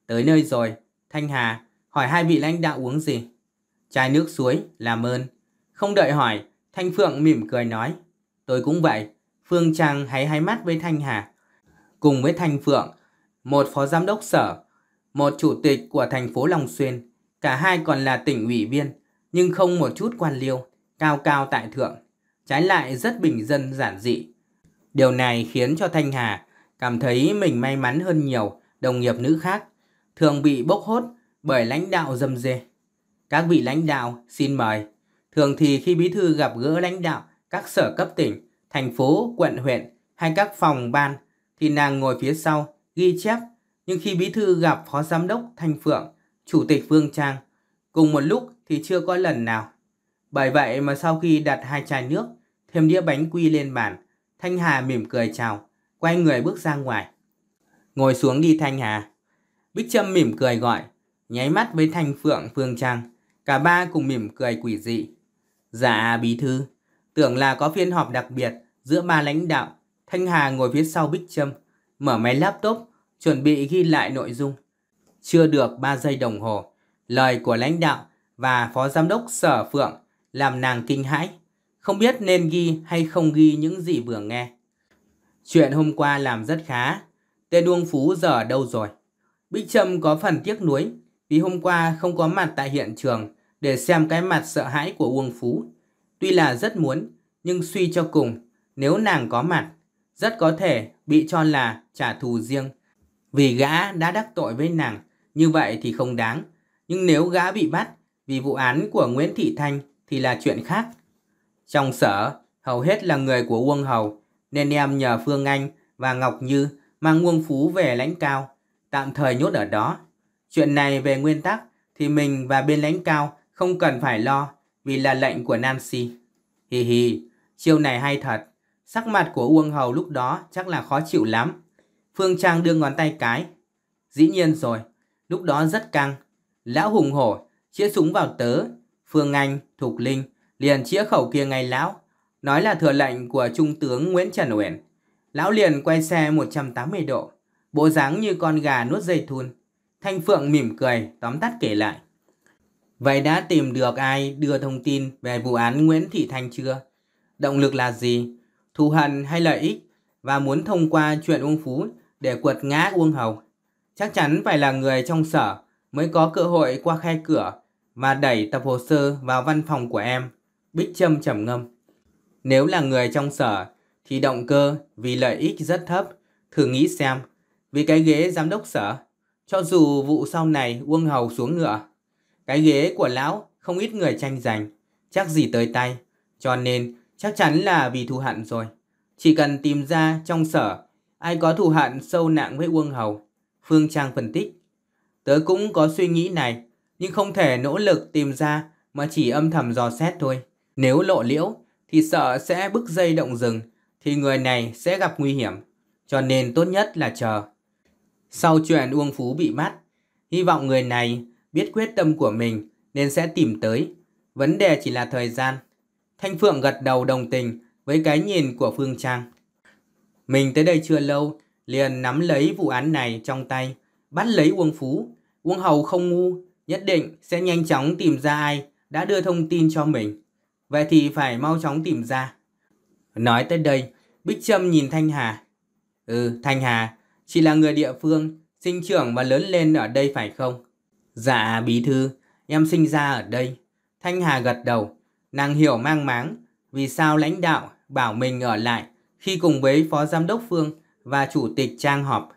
Tới nơi rồi, Thanh Hà hỏi hai vị lãnh đạo uống gì. Chai nước suối, làm ơn. Không đợi hỏi, Thanh Phượng mỉm cười nói. Tôi cũng vậy. Phương Trang hái hái mắt với Thanh Hà. Cùng với Thanh Phượng, một phó giám đốc sở một chủ tịch của thành phố Long Xuyên, cả hai còn là tỉnh ủy viên, nhưng không một chút quan liêu, cao cao tại thượng, trái lại rất bình dân giản dị. Điều này khiến cho Thanh Hà cảm thấy mình may mắn hơn nhiều đồng nghiệp nữ khác, thường bị bốc hốt bởi lãnh đạo dâm dê. Các vị lãnh đạo xin mời. Thường thì khi bí thư gặp gỡ lãnh đạo các sở cấp tỉnh, thành phố, quận huyện hay các phòng ban thì nàng ngồi phía sau ghi chép nhưng khi bí thư gặp phó giám đốc Thanh Phượng, chủ tịch Phương Trang, cùng một lúc thì chưa có lần nào. Bởi vậy mà sau khi đặt hai chai nước, thêm đĩa bánh quy lên bàn, Thanh Hà mỉm cười chào, quay người bước ra ngoài. Ngồi xuống đi Thanh Hà. Bích Trâm mỉm cười gọi, nháy mắt với Thanh Phượng Phương Trang. Cả ba cùng mỉm cười quỷ dị. Dạ bí thư, tưởng là có phiên họp đặc biệt giữa ba lãnh đạo. Thanh Hà ngồi phía sau Bích Trâm, mở máy laptop chuẩn bị ghi lại nội dung. Chưa được 3 giây đồng hồ, lời của lãnh đạo và phó giám đốc Sở Phượng làm nàng kinh hãi, không biết nên ghi hay không ghi những gì vừa nghe. Chuyện hôm qua làm rất khá, tên Uông Phú giờ ở đâu rồi? Bích Trâm có phần tiếc nuối vì hôm qua không có mặt tại hiện trường để xem cái mặt sợ hãi của Uông Phú. Tuy là rất muốn, nhưng suy cho cùng, nếu nàng có mặt, rất có thể bị cho là trả thù riêng vì gã đã đắc tội với nàng, như vậy thì không đáng. Nhưng nếu gã bị bắt vì vụ án của Nguyễn Thị Thanh thì là chuyện khác. Trong sở, hầu hết là người của Uông Hầu, nên em nhờ Phương Anh và Ngọc Như mang Uông Phú về lãnh cao, tạm thời nhốt ở đó. Chuyện này về nguyên tắc thì mình và bên lãnh cao không cần phải lo vì là lệnh của Nancy. Hì hì, chiêu này hay thật. Sắc mặt của Uông Hầu lúc đó chắc là khó chịu lắm. Phương Trang đưa ngón tay cái. Dĩ nhiên rồi, lúc đó rất căng. Lão hùng hổ, chĩa súng vào tớ. Phương Anh, Thục Linh liền chĩa khẩu kia ngay lão. Nói là thừa lệnh của Trung tướng Nguyễn Trần Uyển. Lão liền quay xe 180 độ. Bộ dáng như con gà nuốt dây thun. Thanh Phượng mỉm cười, tóm tắt kể lại. Vậy đã tìm được ai đưa thông tin về vụ án Nguyễn Thị Thanh chưa? Động lực là gì? Thù hận hay lợi ích? Và muốn thông qua chuyện ung phú để quật ngã Uông Hầu. Chắc chắn phải là người trong sở mới có cơ hội qua khai cửa và đẩy tập hồ sơ vào văn phòng của em. Bích Trâm trầm ngâm. Nếu là người trong sở thì động cơ vì lợi ích rất thấp. Thử nghĩ xem, vì cái ghế giám đốc sở, cho dù vụ sau này Uông Hầu xuống ngựa, cái ghế của lão không ít người tranh giành, chắc gì tới tay. Cho nên chắc chắn là vì thù hận rồi. Chỉ cần tìm ra trong sở Ai có thù hận sâu nặng với Uông Hầu? Phương Trang phân tích. Tớ cũng có suy nghĩ này, nhưng không thể nỗ lực tìm ra mà chỉ âm thầm dò xét thôi. Nếu lộ liễu thì sợ sẽ bức dây động rừng, thì người này sẽ gặp nguy hiểm. Cho nên tốt nhất là chờ. Sau chuyện Uông Phú bị bắt, hy vọng người này biết quyết tâm của mình nên sẽ tìm tới. Vấn đề chỉ là thời gian. Thanh Phượng gật đầu đồng tình với cái nhìn của Phương Trang. Mình tới đây chưa lâu, liền nắm lấy vụ án này trong tay, bắt lấy Uông Phú. Uông Hầu không ngu, nhất định sẽ nhanh chóng tìm ra ai đã đưa thông tin cho mình. Vậy thì phải mau chóng tìm ra. Nói tới đây, Bích Trâm nhìn Thanh Hà. Ừ, Thanh Hà, chị là người địa phương, sinh trưởng và lớn lên ở đây phải không? Dạ, bí thư, em sinh ra ở đây. Thanh Hà gật đầu, nàng hiểu mang máng vì sao lãnh đạo bảo mình ở lại khi cùng với Phó Giám đốc Phương và Chủ tịch Trang họp.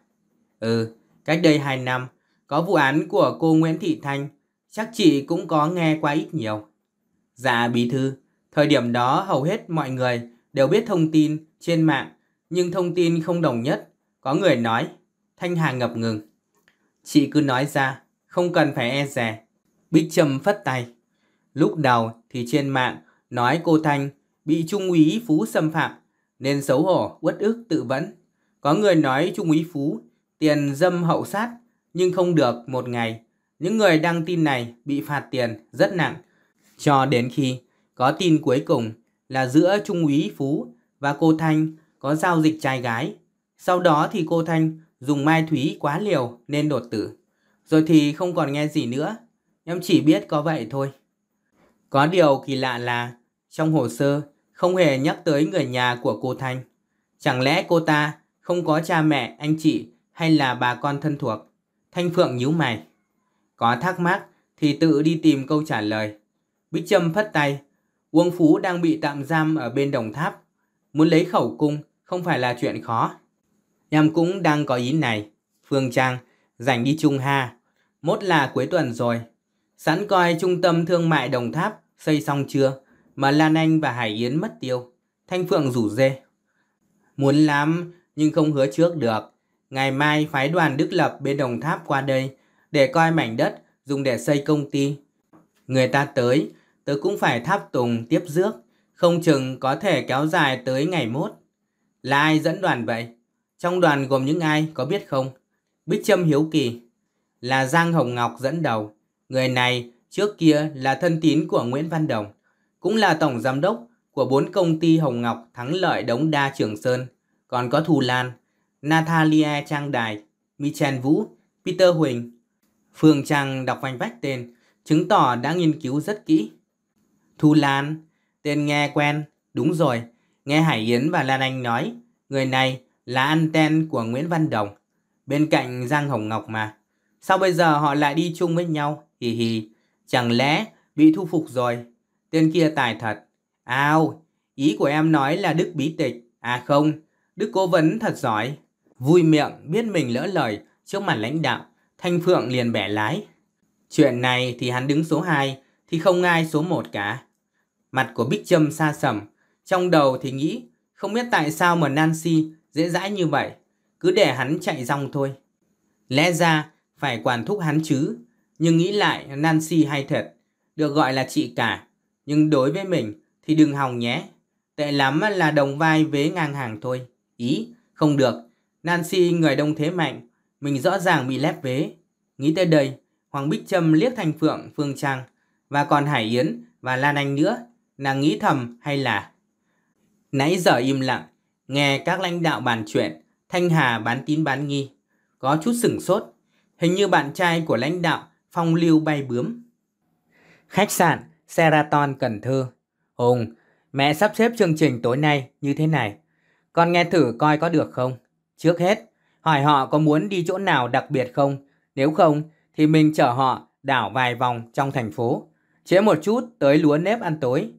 Ừ, cách đây 2 năm, có vụ án của cô Nguyễn Thị Thanh, chắc chị cũng có nghe qua ít nhiều. Dạ bí thư, thời điểm đó hầu hết mọi người đều biết thông tin trên mạng, nhưng thông tin không đồng nhất. Có người nói, Thanh Hà ngập ngừng. Chị cứ nói ra, không cần phải e dè. Bích Trâm phất tay. Lúc đầu thì trên mạng nói cô Thanh bị Trung úy Phú xâm phạm nên xấu hổ, uất ức, tự vẫn. Có người nói Trung úy Phú tiền dâm hậu sát nhưng không được một ngày. Những người đăng tin này bị phạt tiền rất nặng cho đến khi có tin cuối cùng là giữa Trung úy Phú và cô Thanh có giao dịch trai gái. Sau đó thì cô Thanh dùng mai thúy quá liều nên đột tử. Rồi thì không còn nghe gì nữa, em chỉ biết có vậy thôi. Có điều kỳ lạ là trong hồ sơ không hề nhắc tới người nhà của cô Thanh. Chẳng lẽ cô ta không có cha mẹ, anh chị hay là bà con thân thuộc? Thanh Phượng nhíu mày. Có thắc mắc thì tự đi tìm câu trả lời. Bích Trâm phất tay. Uông Phú đang bị tạm giam ở bên Đồng Tháp. Muốn lấy khẩu cung không phải là chuyện khó. Em cũng đang có ý này. Phương Trang, rảnh đi chung ha. Mốt là cuối tuần rồi. Sẵn coi trung tâm thương mại Đồng Tháp xây xong chưa? mà Lan Anh và Hải Yến mất tiêu. Thanh Phượng rủ dê. Muốn lắm nhưng không hứa trước được. Ngày mai phái đoàn Đức Lập bên Đồng Tháp qua đây để coi mảnh đất dùng để xây công ty. Người ta tới, tớ cũng phải tháp tùng tiếp rước, không chừng có thể kéo dài tới ngày mốt. Là ai dẫn đoàn vậy? Trong đoàn gồm những ai có biết không? Bích Trâm hiếu kỳ. Là Giang Hồng Ngọc dẫn đầu. Người này trước kia là thân tín của Nguyễn Văn Đồng cũng là tổng giám đốc của bốn công ty Hồng Ngọc, Thắng Lợi, Đống Đa, Trường Sơn, còn có Thù Lan, Natalia Trang Đài, Michel Vũ, Peter Huỳnh. Phương Trang đọc vanh vách tên, chứng tỏ đã nghiên cứu rất kỹ. Thu Lan, tên nghe quen, đúng rồi, nghe Hải Yến và Lan Anh nói, người này là anten của Nguyễn Văn Đồng, bên cạnh Giang Hồng Ngọc mà. Sao bây giờ họ lại đi chung với nhau, hì hì, chẳng lẽ bị thu phục rồi Tên kia tài thật. Ao, ý của em nói là Đức Bí Tịch. À không, Đức Cố Vấn thật giỏi. Vui miệng, biết mình lỡ lời trước mặt lãnh đạo. Thanh Phượng liền bẻ lái. Chuyện này thì hắn đứng số 2, thì không ai số 1 cả. Mặt của Bích Trâm xa sầm. Trong đầu thì nghĩ, không biết tại sao mà Nancy dễ dãi như vậy. Cứ để hắn chạy rong thôi. Lẽ ra phải quản thúc hắn chứ. Nhưng nghĩ lại Nancy hay thật. Được gọi là chị cả nhưng đối với mình thì đừng hòng nhé. Tệ lắm là đồng vai vế ngang hàng thôi. Ý, không được. Nancy người đông thế mạnh. Mình rõ ràng bị lép vế. Nghĩ tới đây, Hoàng Bích Trâm liếc Thanh Phượng, Phương Trang và còn Hải Yến và Lan Anh nữa. Nàng nghĩ thầm hay là... Nãy giờ im lặng, nghe các lãnh đạo bàn chuyện, Thanh Hà bán tín bán nghi. Có chút sửng sốt, hình như bạn trai của lãnh đạo phong lưu bay bướm. Khách sạn Seraton, Cần Thơ. Hùng, mẹ sắp xếp chương trình tối nay như thế này. Con nghe thử coi có được không? Trước hết, hỏi họ có muốn đi chỗ nào đặc biệt không? Nếu không, thì mình chở họ đảo vài vòng trong thành phố. Chế một chút tới lúa nếp ăn tối.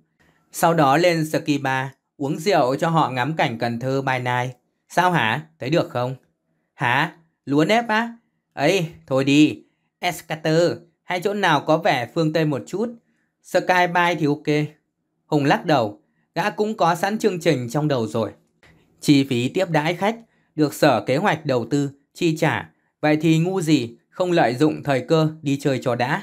Sau đó lên ski bar, uống rượu cho họ ngắm cảnh Cần Thơ bài nai. Sao hả? Thấy được không? Hả? Lúa nếp á? Ấy, thôi đi. Escater, hay chỗ nào có vẻ phương Tây một chút Skybuy thì ok. Hùng lắc đầu, gã cũng có sẵn chương trình trong đầu rồi. Chi phí tiếp đãi khách được sở kế hoạch đầu tư chi trả, vậy thì ngu gì không lợi dụng thời cơ đi chơi cho đã.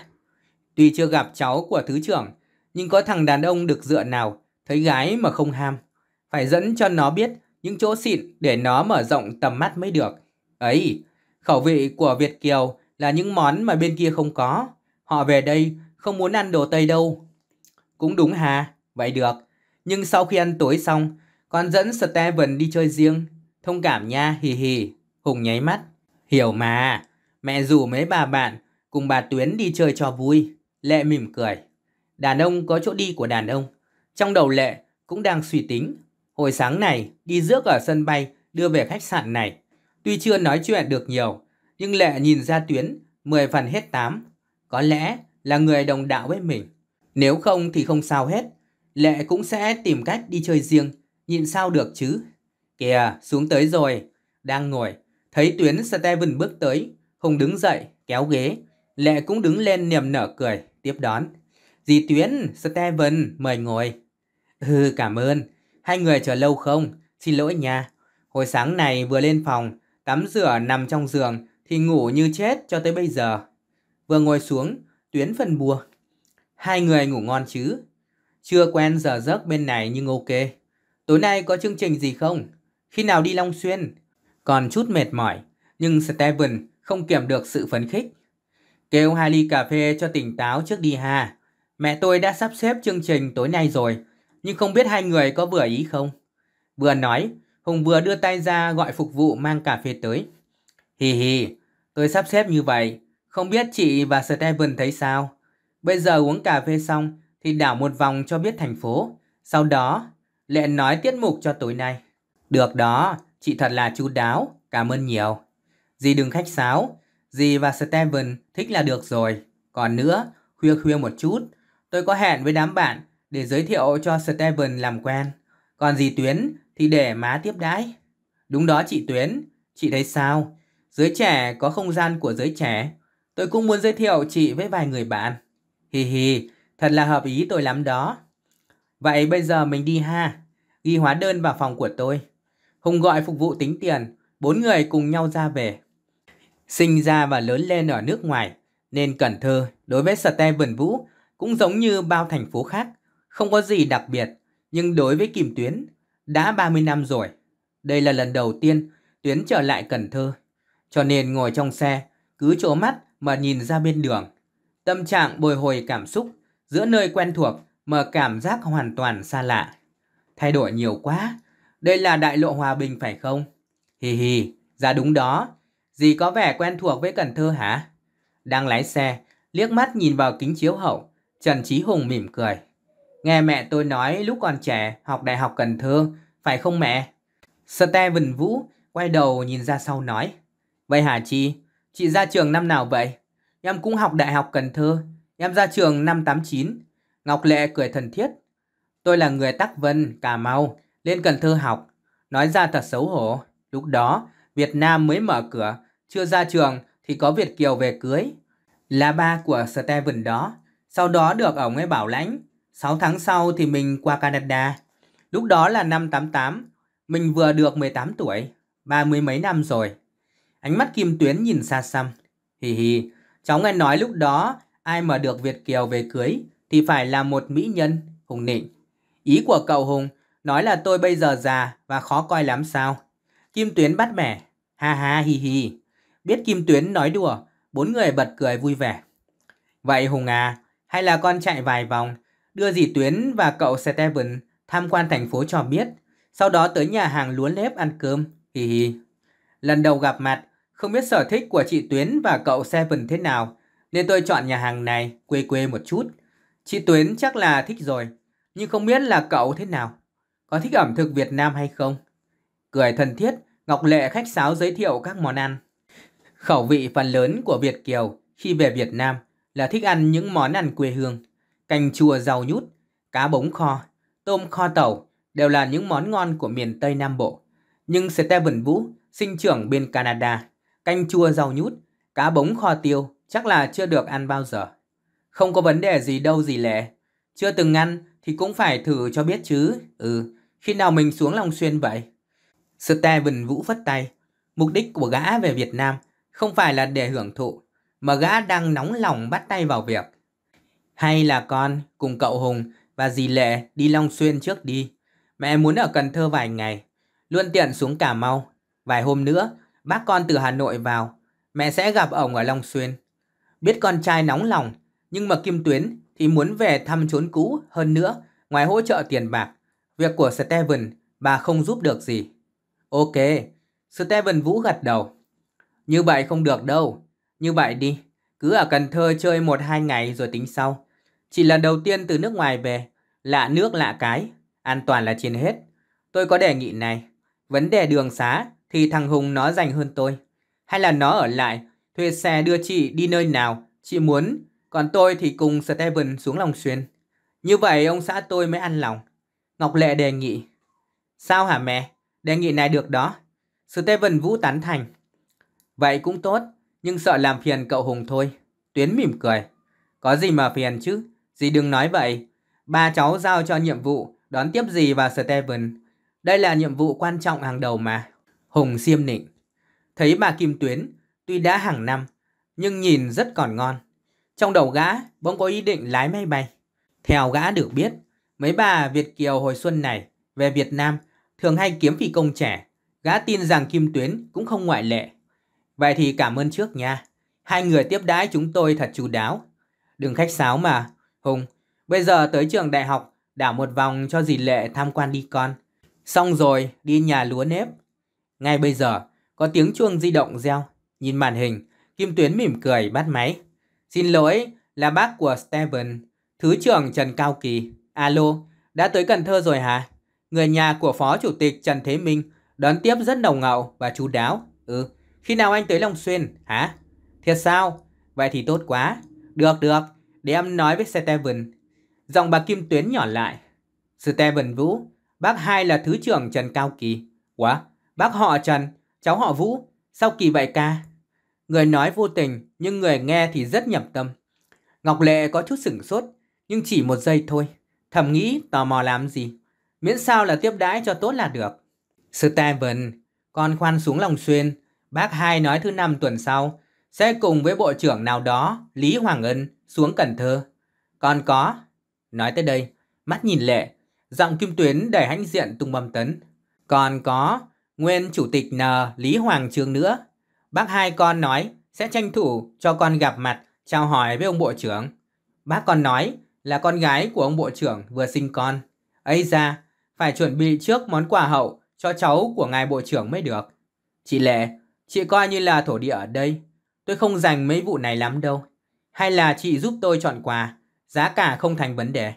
Tuy chưa gặp cháu của thứ trưởng, nhưng có thằng đàn ông được dựa nào, thấy gái mà không ham. Phải dẫn cho nó biết những chỗ xịn để nó mở rộng tầm mắt mới được. Ấy, khẩu vị của Việt Kiều là những món mà bên kia không có. Họ về đây không muốn ăn đồ Tây đâu. Cũng đúng hà, vậy được. Nhưng sau khi ăn tối xong, con dẫn Steven đi chơi riêng. Thông cảm nha, hì hì. Hùng nháy mắt. Hiểu mà, mẹ rủ mấy bà bạn cùng bà Tuyến đi chơi cho vui. Lệ mỉm cười. Đàn ông có chỗ đi của đàn ông. Trong đầu Lệ cũng đang suy tính. Hồi sáng này, đi rước ở sân bay, đưa về khách sạn này. Tuy chưa nói chuyện được nhiều, nhưng Lệ nhìn ra Tuyến 10 phần hết 8. Có lẽ là người đồng đạo với mình. Nếu không thì không sao hết. Lệ cũng sẽ tìm cách đi chơi riêng, nhịn sao được chứ. Kìa, xuống tới rồi. Đang ngồi, thấy Tuyến Steven bước tới, không đứng dậy, kéo ghế. Lệ cũng đứng lên niềm nở cười, tiếp đón. Dì Tuyến, Steven, mời ngồi. Ừ, cảm ơn. Hai người chờ lâu không? Xin lỗi nha. Hồi sáng này vừa lên phòng, tắm rửa nằm trong giường thì ngủ như chết cho tới bây giờ. Vừa ngồi xuống, Tuyến phân bua. Hai người ngủ ngon chứ? Chưa quen giờ giấc bên này nhưng ok. Tối nay có chương trình gì không? Khi nào đi Long Xuyên? Còn chút mệt mỏi, nhưng Steven không kiểm được sự phấn khích. Kêu hai ly cà phê cho tỉnh táo trước đi hà. Mẹ tôi đã sắp xếp chương trình tối nay rồi, nhưng không biết hai người có vừa ý không? Vừa nói, Hùng vừa đưa tay ra gọi phục vụ mang cà phê tới. Hì hì, tôi sắp xếp như vậy không biết chị và Steven thấy sao? Bây giờ uống cà phê xong thì đảo một vòng cho biết thành phố. Sau đó, Lệ nói tiết mục cho tối nay. Được đó, chị thật là chú đáo, cảm ơn nhiều. Dì đừng khách sáo, dì và Steven thích là được rồi. Còn nữa, khuya khuya một chút, tôi có hẹn với đám bạn để giới thiệu cho Steven làm quen. Còn dì Tuyến thì để má tiếp đãi. Đúng đó chị Tuyến, chị thấy sao? Giới trẻ có không gian của giới trẻ Tôi cũng muốn giới thiệu chị với vài người bạn. Hì hì, thật là hợp ý tôi lắm đó. Vậy bây giờ mình đi ha. Ghi hóa đơn vào phòng của tôi. Hùng gọi phục vụ tính tiền, bốn người cùng nhau ra về. Sinh ra và lớn lên ở nước ngoài, nên Cần Thơ đối với Steven Vũ cũng giống như bao thành phố khác, không có gì đặc biệt. Nhưng đối với Kim Tuyến, đã 30 năm rồi. Đây là lần đầu tiên Tuyến trở lại Cần Thơ. Cho nên ngồi trong xe, cứ trố mắt mà nhìn ra bên đường. Tâm trạng bồi hồi cảm xúc giữa nơi quen thuộc mà cảm giác hoàn toàn xa lạ. Thay đổi nhiều quá, đây là đại lộ hòa bình phải không? Hì hì, ra dạ đúng đó. gì có vẻ quen thuộc với Cần Thơ hả? Đang lái xe, liếc mắt nhìn vào kính chiếu hậu, Trần trí Hùng mỉm cười. Nghe mẹ tôi nói lúc còn trẻ học đại học Cần Thơ, phải không mẹ? Steven Vũ quay đầu nhìn ra sau nói. Vậy hả chi. Chị ra trường năm nào vậy? Em cũng học Đại học Cần Thơ. Em ra trường năm 89. Ngọc Lệ cười thần thiết. Tôi là người Tắc Vân, Cà Mau, lên Cần Thơ học. Nói ra thật xấu hổ. Lúc đó, Việt Nam mới mở cửa, chưa ra trường thì có Việt Kiều về cưới. Là ba của Steven đó. Sau đó được ông ấy bảo lãnh. 6 tháng sau thì mình qua Canada. Lúc đó là năm 88. Mình vừa được 18 tuổi, ba mươi mấy năm rồi. Ánh mắt Kim Tuyến nhìn xa xăm. Hì hì, cháu nghe nói lúc đó ai mà được Việt Kiều về cưới thì phải là một mỹ nhân, Hùng nịnh. Ý của cậu Hùng nói là tôi bây giờ già và khó coi lắm sao. Kim Tuyến bắt mẻ. Ha ha hì hì. Biết Kim Tuyến nói đùa, bốn người bật cười vui vẻ. Vậy Hùng à, hay là con chạy vài vòng, đưa dì Tuyến và cậu Steven tham quan thành phố cho biết, sau đó tới nhà hàng lúa nếp ăn cơm. hì hì. Lần đầu gặp mặt, không biết sở thích của chị Tuyến và cậu Seven thế nào, nên tôi chọn nhà hàng này quê quê một chút. Chị Tuyến chắc là thích rồi, nhưng không biết là cậu thế nào. Có thích ẩm thực Việt Nam hay không? Cười thân thiết, Ngọc Lệ khách sáo giới thiệu các món ăn. Khẩu vị phần lớn của Việt Kiều khi về Việt Nam là thích ăn những món ăn quê hương. Canh chua rau nhút, cá bống kho, tôm kho tàu đều là những món ngon của miền Tây Nam Bộ. Nhưng Steven Vũ, sinh trưởng bên Canada, canh chua rau nhút, cá bống kho tiêu chắc là chưa được ăn bao giờ. Không có vấn đề gì đâu gì lẽ. Chưa từng ăn thì cũng phải thử cho biết chứ. Ừ, khi nào mình xuống Long Xuyên vậy? Steven Vũ vất tay. Mục đích của gã về Việt Nam không phải là để hưởng thụ, mà gã đang nóng lòng bắt tay vào việc. Hay là con cùng cậu Hùng và dì Lệ đi Long Xuyên trước đi. Mẹ muốn ở Cần Thơ vài ngày, luôn tiện xuống Cà Mau. Vài hôm nữa Bác con từ Hà Nội vào, mẹ sẽ gặp ông ở Long Xuyên. Biết con trai nóng lòng, nhưng mà Kim Tuyến thì muốn về thăm chốn cũ hơn nữa, ngoài hỗ trợ tiền bạc. Việc của Steven, bà không giúp được gì. Ok, Steven Vũ gật đầu. Như vậy không được đâu. Như vậy đi, cứ ở Cần Thơ chơi một hai ngày rồi tính sau. Chỉ lần đầu tiên từ nước ngoài về, lạ nước lạ cái, an toàn là trên hết. Tôi có đề nghị này, vấn đề đường xá thì thằng Hùng nó rảnh hơn tôi. Hay là nó ở lại, thuê xe đưa chị đi nơi nào, chị muốn, còn tôi thì cùng Steven xuống Long Xuyên. Như vậy ông xã tôi mới ăn lòng. Ngọc Lệ đề nghị. Sao hả mẹ? Đề nghị này được đó. Steven Vũ tán thành. Vậy cũng tốt, nhưng sợ làm phiền cậu Hùng thôi. Tuyến mỉm cười. Có gì mà phiền chứ, dì đừng nói vậy. Ba cháu giao cho nhiệm vụ đón tiếp dì và Steven. Đây là nhiệm vụ quan trọng hàng đầu mà. Hùng Diêm Nịnh. Thấy bà Kim Tuyến tuy đã hàng năm nhưng nhìn rất còn ngon. Trong đầu gã bỗng có ý định lái máy bay. Theo gã được biết, mấy bà Việt Kiều hồi xuân này về Việt Nam thường hay kiếm phi công trẻ. Gã tin rằng Kim Tuyến cũng không ngoại lệ. Vậy thì cảm ơn trước nha. Hai người tiếp đãi chúng tôi thật chú đáo. Đừng khách sáo mà, Hùng. Bây giờ tới trường đại học, đảo một vòng cho dì Lệ tham quan đi con. Xong rồi, đi nhà lúa nếp, ngay bây giờ, có tiếng chuông di động reo. Nhìn màn hình, Kim Tuyến mỉm cười bắt máy. Xin lỗi, là bác của Steven, Thứ trưởng Trần Cao Kỳ. Alo, đã tới Cần Thơ rồi hả? Người nhà của Phó Chủ tịch Trần Thế Minh đón tiếp rất nồng hậu và chú đáo. Ừ, khi nào anh tới Long Xuyên, hả? Thiệt sao? Vậy thì tốt quá. Được, được, để em nói với Steven. Giọng bà Kim Tuyến nhỏ lại. Steven Vũ, bác hai là Thứ trưởng Trần Cao Kỳ. Quá, Bác họ Trần, cháu họ Vũ, sao kỳ vậy ca? Người nói vô tình, nhưng người nghe thì rất nhầm tâm. Ngọc Lệ có chút sửng sốt, nhưng chỉ một giây thôi. Thầm nghĩ tò mò làm gì, miễn sao là tiếp đãi cho tốt là được. Steven, con khoan xuống lòng xuyên, bác hai nói thứ năm tuần sau, sẽ cùng với bộ trưởng nào đó, Lý Hoàng Ân, xuống Cần Thơ. Còn có, nói tới đây, mắt nhìn lệ, giọng kim tuyến đầy hãnh diện tung bầm tấn. Còn có, nguyên chủ tịch N Lý Hoàng Trương nữa. Bác hai con nói sẽ tranh thủ cho con gặp mặt chào hỏi với ông bộ trưởng. Bác con nói là con gái của ông bộ trưởng vừa sinh con. ấy ra, phải chuẩn bị trước món quà hậu cho cháu của ngài bộ trưởng mới được. Chị Lệ, chị coi như là thổ địa ở đây. Tôi không dành mấy vụ này lắm đâu. Hay là chị giúp tôi chọn quà, giá cả không thành vấn đề.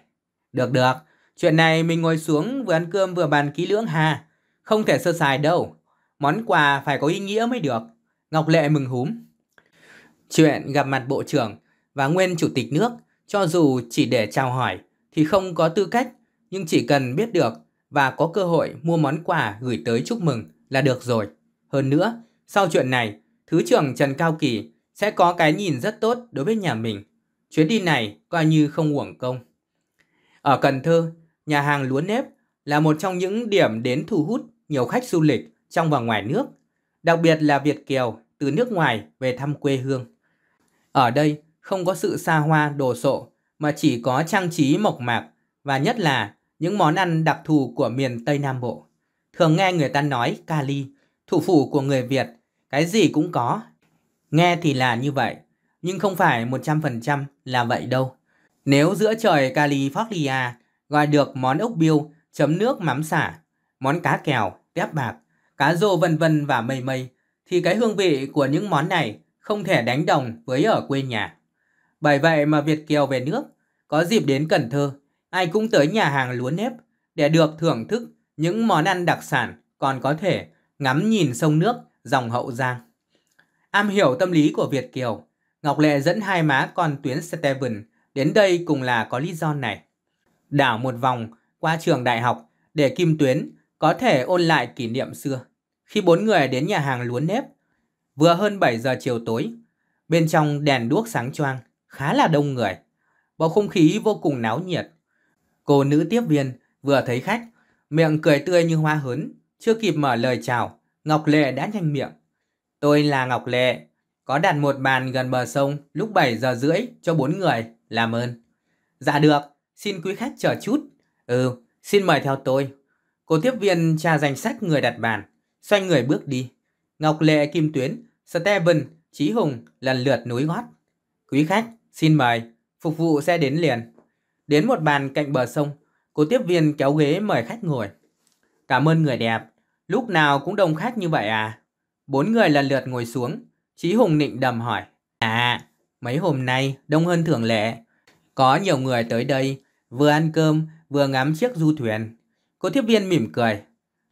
Được được, chuyện này mình ngồi xuống vừa ăn cơm vừa bàn ký lưỡng ha. Không thể sơ sài đâu, món quà phải có ý nghĩa mới được. Ngọc Lệ mừng húm. Chuyện gặp mặt Bộ trưởng và nguyên Chủ tịch nước cho dù chỉ để chào hỏi thì không có tư cách, nhưng chỉ cần biết được và có cơ hội mua món quà gửi tới chúc mừng là được rồi. Hơn nữa, sau chuyện này, Thứ trưởng Trần Cao Kỳ sẽ có cái nhìn rất tốt đối với nhà mình. Chuyến đi này coi như không uổng công. Ở Cần Thơ, nhà hàng lúa nếp là một trong những điểm đến thu hút nhiều khách du lịch trong và ngoài nước, đặc biệt là Việt Kiều từ nước ngoài về thăm quê hương. Ở đây không có sự xa hoa đồ sộ mà chỉ có trang trí mộc mạc và nhất là những món ăn đặc thù của miền Tây Nam Bộ. Thường nghe người ta nói Cali, thủ phủ của người Việt, cái gì cũng có. Nghe thì là như vậy, nhưng không phải 100% là vậy đâu. Nếu giữa trời California gọi được món ốc biêu chấm nước mắm xả món cá kèo, tép bạc, cá rô vân vân và mây mây, thì cái hương vị của những món này không thể đánh đồng với ở quê nhà. Bởi vậy mà Việt Kiều về nước, có dịp đến Cần Thơ, ai cũng tới nhà hàng lúa nếp để được thưởng thức những món ăn đặc sản còn có thể ngắm nhìn sông nước dòng Hậu Giang. Am hiểu tâm lý của Việt Kiều, Ngọc Lệ dẫn hai má con tuyến Steven đến đây cùng là có lý do này. Đảo một vòng qua trường đại học để Kim Tuyến có thể ôn lại kỷ niệm xưa, khi bốn người đến nhà hàng Luốn Nếp, vừa hơn 7 giờ chiều tối, bên trong đèn đuốc sáng choang, khá là đông người. Bầu không khí vô cùng náo nhiệt. Cô nữ tiếp viên vừa thấy khách, miệng cười tươi như hoa hớn, chưa kịp mở lời chào, Ngọc Lệ đã nhanh miệng. Tôi là Ngọc Lệ, có đặt một bàn gần bờ sông lúc 7 giờ rưỡi cho bốn người, làm ơn. Dạ được, xin quý khách chờ chút. Ừ, xin mời theo tôi, Cô tiếp viên tra danh sách người đặt bàn, xoay người bước đi. Ngọc Lệ Kim Tuyến, Steven, Chí Hùng lần lượt núi gót. Quý khách, xin mời, phục vụ sẽ đến liền. Đến một bàn cạnh bờ sông, cô tiếp viên kéo ghế mời khách ngồi. Cảm ơn người đẹp, lúc nào cũng đông khách như vậy à? Bốn người lần lượt ngồi xuống, Chí Hùng nịnh đầm hỏi. À, mấy hôm nay đông hơn thường lệ. Có nhiều người tới đây, vừa ăn cơm, vừa ngắm chiếc du thuyền. Cô tiếp viên mỉm cười.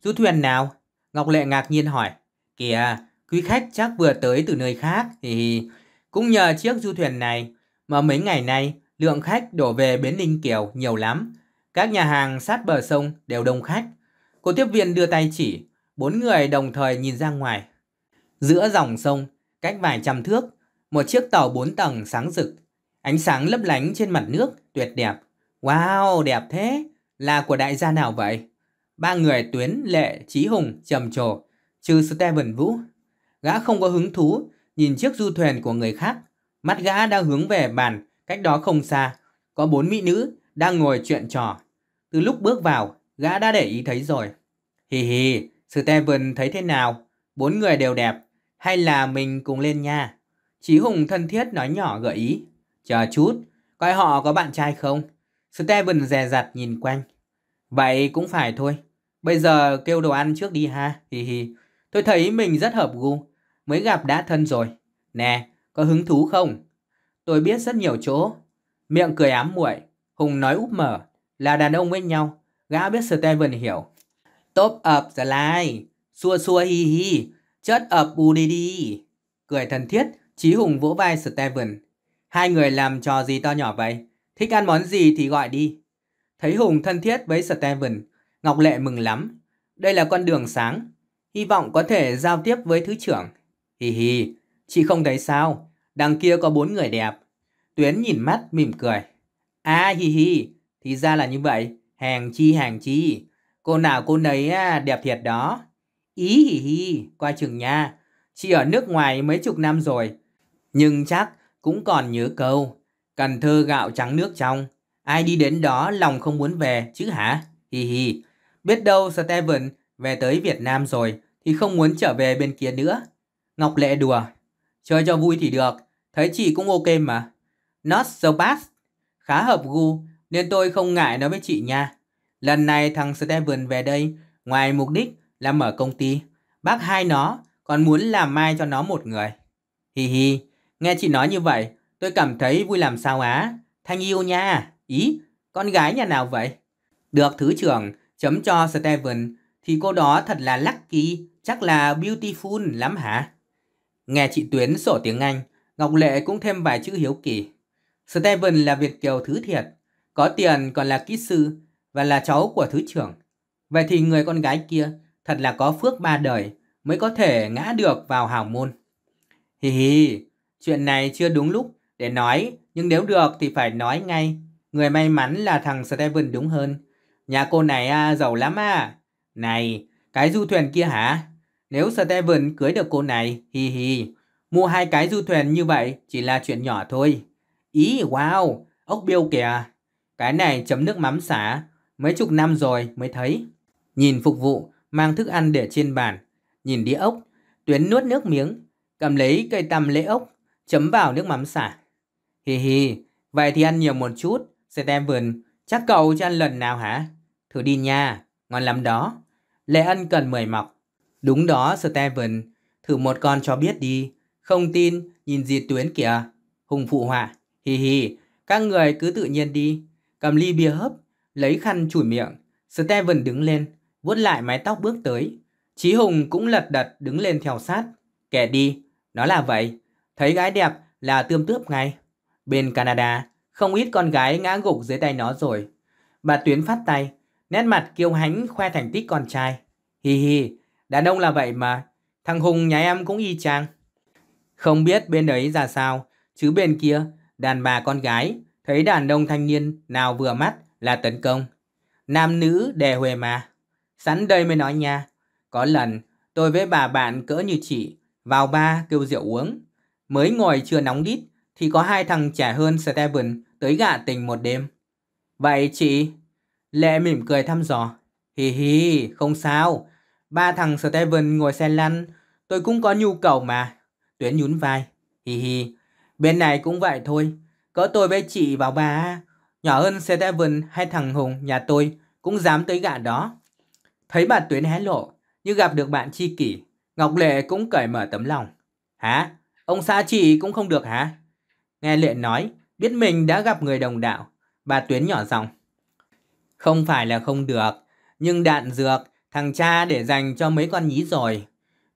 Du thuyền nào? Ngọc Lệ ngạc nhiên hỏi. Kìa, quý khách chắc vừa tới từ nơi khác. Thì cũng nhờ chiếc du thuyền này mà mấy ngày nay lượng khách đổ về Bến Ninh Kiều nhiều lắm. Các nhà hàng sát bờ sông đều đông khách. Cô tiếp viên đưa tay chỉ, bốn người đồng thời nhìn ra ngoài. Giữa dòng sông, cách vài trăm thước, một chiếc tàu bốn tầng sáng rực. Ánh sáng lấp lánh trên mặt nước, tuyệt đẹp. Wow, đẹp thế! là của đại gia nào vậy? Ba người Tuyến, Lệ, Trí Hùng trầm trồ, trừ Steven Vũ. Gã không có hứng thú nhìn chiếc du thuyền của người khác. Mắt gã đang hướng về bàn, cách đó không xa. Có bốn mỹ nữ đang ngồi chuyện trò. Từ lúc bước vào, gã đã để ý thấy rồi. Hì hì, Steven thấy thế nào? Bốn người đều đẹp, hay là mình cùng lên nha? Chí Hùng thân thiết nói nhỏ gợi ý. Chờ chút, coi họ có bạn trai không? Steven dè dặt nhìn quanh. Vậy cũng phải thôi. Bây giờ kêu đồ ăn trước đi ha. Hi hi. Tôi thấy mình rất hợp gu. Mới gặp đã thân rồi. Nè, có hứng thú không? Tôi biết rất nhiều chỗ. Miệng cười ám muội, Hùng nói úp mở. Là đàn ông với nhau. Gã biết Steven hiểu. Top up the line. Xua xua hi hi. Chất up bù đi đi. Cười thân thiết, Chí Hùng vỗ vai Steven. Hai người làm trò gì to nhỏ vậy? Thích ăn món gì thì gọi đi. Thấy Hùng thân thiết với Steven, Ngọc Lệ mừng lắm. Đây là con đường sáng, hy vọng có thể giao tiếp với Thứ trưởng. Hì hì, chị không thấy sao, đằng kia có bốn người đẹp. Tuyến nhìn mắt mỉm cười. À hì hì, thì ra là như vậy, hàng chi hàng chi, cô nào cô nấy à, đẹp thiệt đó. Ý hì hì, qua trường nha, chị ở nước ngoài mấy chục năm rồi, nhưng chắc cũng còn nhớ câu, Cần Thơ gạo trắng nước trong, Ai đi đến đó lòng không muốn về chứ hả? Hi hi. Biết đâu Steven về tới Việt Nam rồi thì không muốn trở về bên kia nữa. Ngọc Lệ đùa. Chơi cho vui thì được, thấy chị cũng ok mà. Not so bad. Khá hợp gu nên tôi không ngại nói với chị nha. Lần này thằng Steven về đây ngoài mục đích là mở công ty. Bác hai nó còn muốn làm mai cho nó một người. Hi hi, nghe chị nói như vậy tôi cảm thấy vui làm sao á. Thanh yêu nha. Ý, con gái nhà nào vậy? Được thứ trưởng chấm cho Steven thì cô đó thật là lucky, chắc là beautiful lắm hả? Nghe chị Tuyến sổ tiếng Anh, Ngọc Lệ cũng thêm vài chữ hiếu kỳ. Steven là Việt Kiều thứ thiệt, có tiền còn là kỹ sư và là cháu của thứ trưởng. Vậy thì người con gái kia thật là có phước ba đời mới có thể ngã được vào hào môn. Hì hì, chuyện này chưa đúng lúc để nói, nhưng nếu được thì phải nói ngay Người may mắn là thằng Steven đúng hơn. Nhà cô này à, giàu lắm à. Này, cái du thuyền kia hả? Nếu Steven cưới được cô này, hi hi, mua hai cái du thuyền như vậy chỉ là chuyện nhỏ thôi. Ý, wow, ốc biêu kìa. Cái này chấm nước mắm xả, mấy chục năm rồi mới thấy. Nhìn phục vụ, mang thức ăn để trên bàn. Nhìn đĩa ốc, Tuyến nuốt nước miếng, cầm lấy cây tăm lễ ốc, chấm vào nước mắm xả. Hi hi, vậy thì ăn nhiều một chút, Steven, chắc cậu cho ăn lần nào hả? Thử đi nha, ngon lắm đó. Lê Ân cần mời mọc. Đúng đó, Steven, thử một con cho biết đi. Không tin, nhìn gì tuyến kìa. Hùng phụ họa, hì hì, các người cứ tự nhiên đi. Cầm ly bia hấp, lấy khăn chủi miệng. Steven đứng lên, vuốt lại mái tóc bước tới. Chí Hùng cũng lật đật đứng lên theo sát. Kẻ đi, nó là vậy. Thấy gái đẹp là tươm tướp ngay. Bên Canada, không ít con gái ngã gục dưới tay nó rồi. Bà Tuyến phát tay, nét mặt kiêu hãnh khoe thành tích con trai. Hi hi, đàn ông là vậy mà, thằng Hùng nhà em cũng y chang. Không biết bên đấy ra sao, chứ bên kia, đàn bà con gái, thấy đàn ông thanh niên nào vừa mắt là tấn công. Nam nữ đè huề mà. Sẵn đây mới nói nha, có lần tôi với bà bạn cỡ như chị, vào ba kêu rượu uống. Mới ngồi chưa nóng đít, thì có hai thằng trẻ hơn Steven tới gạ tình một đêm. Vậy chị? Lệ mỉm cười thăm dò. Hi hi, không sao. Ba thằng Steven ngồi xe lăn, tôi cũng có nhu cầu mà. Tuyến nhún vai. Hi hi, bên này cũng vậy thôi. Cỡ tôi với chị vào ba, nhỏ hơn Steven hay thằng Hùng nhà tôi cũng dám tới gạ đó. Thấy bà Tuyến hé lộ, như gặp được bạn tri kỷ, Ngọc Lệ cũng cởi mở tấm lòng. Hả? Ông xã chị cũng không được hả? Nghe Luyện nói, biết mình đã gặp người đồng đạo, bà Tuyến nhỏ giọng. Không phải là không được, nhưng đạn dược thằng cha để dành cho mấy con nhí rồi.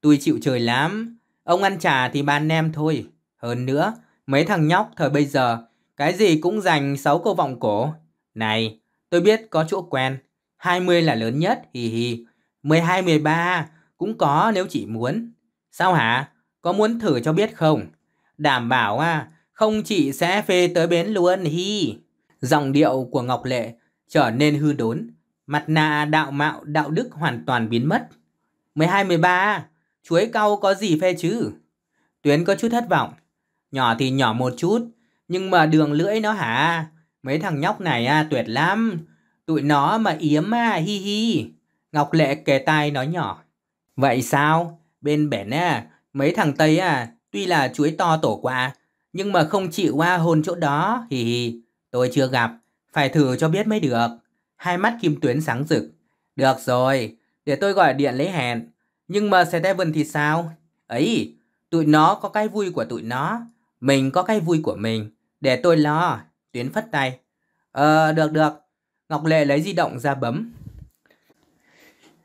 Tôi chịu trời lắm, ông ăn trà thì ban nem thôi. Hơn nữa, mấy thằng nhóc thời bây giờ, cái gì cũng dành sáu câu vọng cổ. Này, tôi biết có chỗ quen, hai mươi là lớn nhất, hì hì. mười hai mười ba cũng có nếu chị muốn. Sao hả? Có muốn thử cho biết không? Đảm bảo à, không chỉ sẽ phê tới bến luôn hi. giọng điệu của Ngọc Lệ trở nên hư đốn. Mặt nạ đạo mạo đạo đức hoàn toàn biến mất. 12-13, chuối cau có gì phê chứ? Tuyến có chút thất vọng. Nhỏ thì nhỏ một chút, nhưng mà đường lưỡi nó hả? Mấy thằng nhóc này à, tuyệt lắm. Tụi nó mà yếm à, hi hi. Ngọc Lệ kề tai nói nhỏ. Vậy sao? Bên bển à, mấy thằng Tây à, tuy là chuối to tổ quả, nhưng mà không chịu qua hôn chỗ đó, hì hì, tôi chưa gặp, phải thử cho biết mới được. Hai mắt Kim Tuyến sáng rực. Được rồi, để tôi gọi điện lấy hẹn. Nhưng mà xe tay vườn thì sao? Ấy, tụi nó có cái vui của tụi nó, mình có cái vui của mình, để tôi lo. Tuyến phất tay. Ờ, được được. Ngọc Lệ lấy di động ra bấm.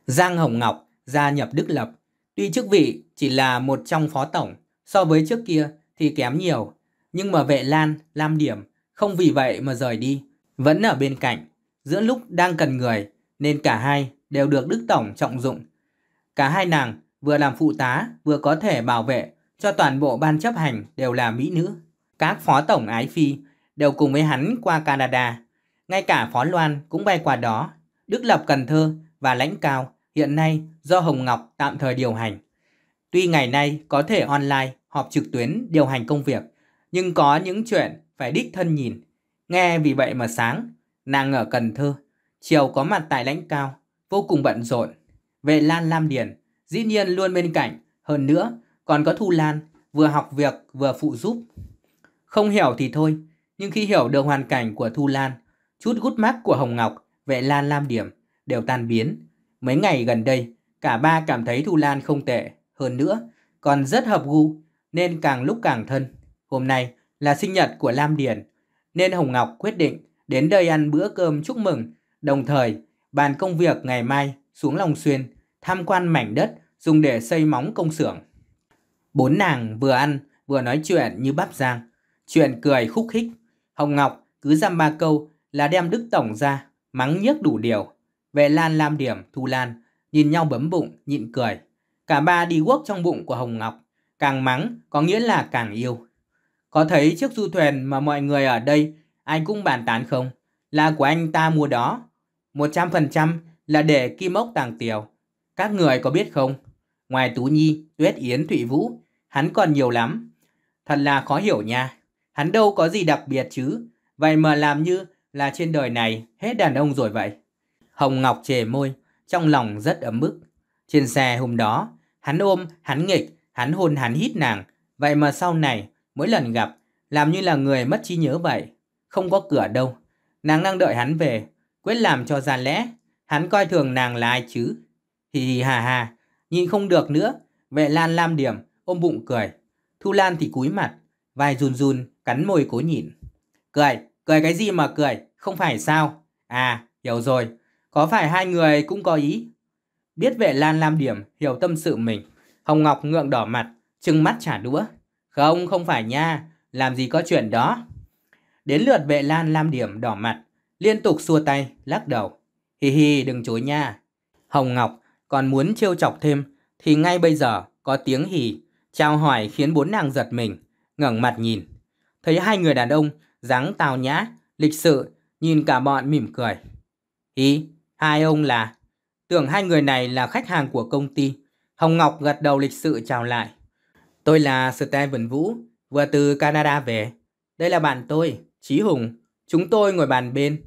Giang Hồng Ngọc gia nhập Đức Lập. Tuy chức vị chỉ là một trong phó tổng, so với trước kia thì kém nhiều, nhưng mà vệ Lan, Lam Điểm không vì vậy mà rời đi, vẫn ở bên cạnh. Giữa lúc đang cần người nên cả hai đều được Đức Tổng trọng dụng. Cả hai nàng vừa làm phụ tá vừa có thể bảo vệ cho toàn bộ ban chấp hành đều là mỹ nữ. Các phó tổng ái phi đều cùng với hắn qua Canada. Ngay cả phó Loan cũng bay qua đó. Đức Lập Cần Thơ và Lãnh Cao hiện nay do Hồng Ngọc tạm thời điều hành. Tuy ngày nay có thể online, họp trực tuyến điều hành công việc, nhưng có những chuyện phải đích thân nhìn. Nghe vì vậy mà sáng, nàng ở Cần Thơ, chiều có mặt tại lãnh cao, vô cùng bận rộn. Vệ Lan Lam Điền, dĩ nhiên luôn bên cạnh, hơn nữa còn có Thu Lan, vừa học việc vừa phụ giúp. Không hiểu thì thôi, nhưng khi hiểu được hoàn cảnh của Thu Lan, chút gút mắt của Hồng Ngọc, Vệ Lan Lam Điểm đều tan biến. Mấy ngày gần đây, cả ba cảm thấy Thu Lan không tệ, hơn nữa còn rất hợp gu nên càng lúc càng thân. Hôm nay là sinh nhật của Lam Điền, nên Hồng Ngọc quyết định đến đây ăn bữa cơm chúc mừng, đồng thời bàn công việc ngày mai xuống Long Xuyên tham quan mảnh đất dùng để xây móng công xưởng. Bốn nàng vừa ăn vừa nói chuyện như bắp giang, chuyện cười khúc khích. Hồng Ngọc cứ dăm ba câu là đem Đức Tổng ra, mắng nhiếc đủ điều. Vệ Lan Lam Điểm, Thu Lan, nhìn nhau bấm bụng, nhịn cười. Cả ba đi quốc trong bụng của Hồng Ngọc, càng mắng có nghĩa là càng yêu. Có thấy chiếc du thuyền mà mọi người ở đây ai cũng bàn tán không? Là của anh ta mua đó. 100% là để Kim Ốc tàng tiểu. Các người có biết không? Ngoài Tú Nhi, Tuyết Yến, Thụy Vũ, hắn còn nhiều lắm. Thật là khó hiểu nha. Hắn đâu có gì đặc biệt chứ. Vậy mà làm như là trên đời này hết đàn ông rồi vậy. Hồng Ngọc chề môi, trong lòng rất ấm bức. Trên xe hôm đó, hắn ôm, hắn nghịch, hắn hôn hắn hít nàng. Vậy mà sau này Mỗi lần gặp, làm như là người mất trí nhớ vậy. Không có cửa đâu. Nàng đang đợi hắn về, quyết làm cho ra lẽ. Hắn coi thường nàng là ai chứ? Hì hì hà hà, nhìn không được nữa. Vệ Lan lam điểm, ôm bụng cười. Thu Lan thì cúi mặt, vai run run, cắn môi cố nhịn. Cười, cười cái gì mà cười, không phải sao? À, hiểu rồi, có phải hai người cũng có ý? Biết vệ Lan lam điểm, hiểu tâm sự mình. Hồng Ngọc ngượng đỏ mặt, trừng mắt trả đũa. Không, không phải nha, làm gì có chuyện đó. Đến lượt vệ lan lam điểm đỏ mặt, liên tục xua tay, lắc đầu. Hi hi, đừng chối nha. Hồng Ngọc còn muốn trêu chọc thêm, thì ngay bây giờ có tiếng hì, trao hỏi khiến bốn nàng giật mình, ngẩng mặt nhìn. Thấy hai người đàn ông, dáng tào nhã, lịch sự, nhìn cả bọn mỉm cười. Hi, hai ông là... Tưởng hai người này là khách hàng của công ty. Hồng Ngọc gật đầu lịch sự chào lại. Tôi là steven Vũ, vừa từ Canada về. Đây là bạn tôi, Chí Hùng. Chúng tôi ngồi bàn bên.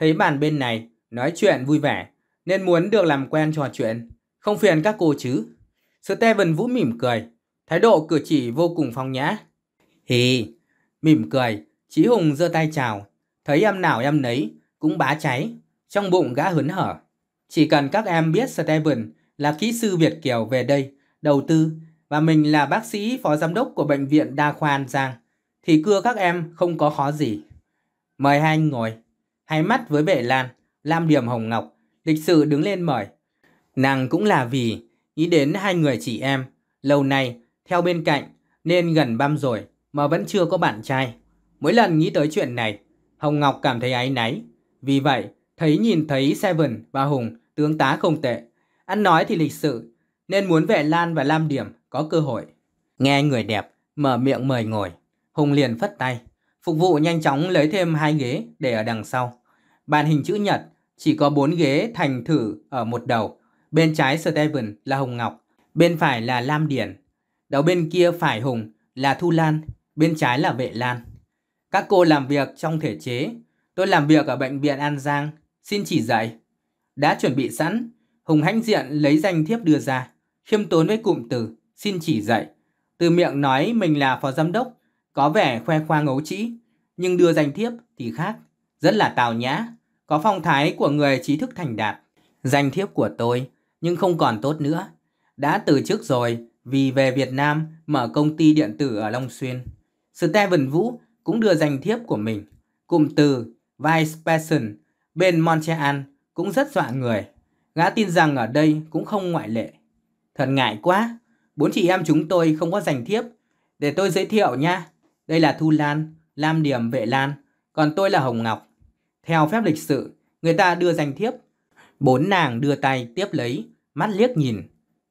Thấy bàn bên này nói chuyện vui vẻ, nên muốn được làm quen trò chuyện. Không phiền các cô chứ. Steven Vũ mỉm cười, thái độ cử chỉ vô cùng phong nhã. Hì, mỉm cười, Chí Hùng giơ tay chào. Thấy em nào em nấy, cũng bá cháy. Trong bụng gã hớn hở. Chỉ cần các em biết Steven là kỹ sư Việt Kiều về đây, đầu tư và mình là bác sĩ phó giám đốc của bệnh viện đa khoa An Giang thì cưa các em không có khó gì. Mời hai anh ngồi, hai mắt với bệ lan, Lam Điểm Hồng Ngọc, lịch sự đứng lên mời. Nàng cũng là vì nghĩ đến hai người chị em, lâu nay theo bên cạnh nên gần băm rồi mà vẫn chưa có bạn trai. Mỗi lần nghĩ tới chuyện này, Hồng Ngọc cảm thấy áy náy. Vì vậy, thấy nhìn thấy Seven và Hùng tướng tá không tệ, ăn nói thì lịch sự, nên muốn vệ Lan và Lam Điểm có cơ hội. Nghe người đẹp, mở miệng mời ngồi. Hùng liền phất tay. Phục vụ nhanh chóng lấy thêm hai ghế để ở đằng sau. Bàn hình chữ nhật, chỉ có bốn ghế thành thử ở một đầu. Bên trái Steven là Hồng Ngọc, bên phải là Lam Điển. Đầu bên kia phải Hùng là Thu Lan, bên trái là Vệ Lan. Các cô làm việc trong thể chế. Tôi làm việc ở bệnh viện An Giang, xin chỉ dạy. Đã chuẩn bị sẵn, Hùng hãnh diện lấy danh thiếp đưa ra, khiêm tốn với cụm từ xin chỉ dạy. Từ miệng nói mình là phó giám đốc, có vẻ khoe khoang ấu trĩ, nhưng đưa danh thiếp thì khác, rất là tào nhã, có phong thái của người trí thức thành đạt. Danh thiếp của tôi, nhưng không còn tốt nữa. Đã từ chức rồi vì về Việt Nam mở công ty điện tử ở Long Xuyên. Steven Vũ cũng đưa danh thiếp của mình. Cụm từ Vice Person bên Montreal cũng rất dọa người. Gã tin rằng ở đây cũng không ngoại lệ. Thật ngại quá, Bốn chị em chúng tôi không có giành thiếp. Để tôi giới thiệu nha. Đây là Thu Lan, Lam Điểm Vệ Lan, còn tôi là Hồng Ngọc. Theo phép lịch sự, người ta đưa giành thiếp. Bốn nàng đưa tay tiếp lấy, mắt liếc nhìn.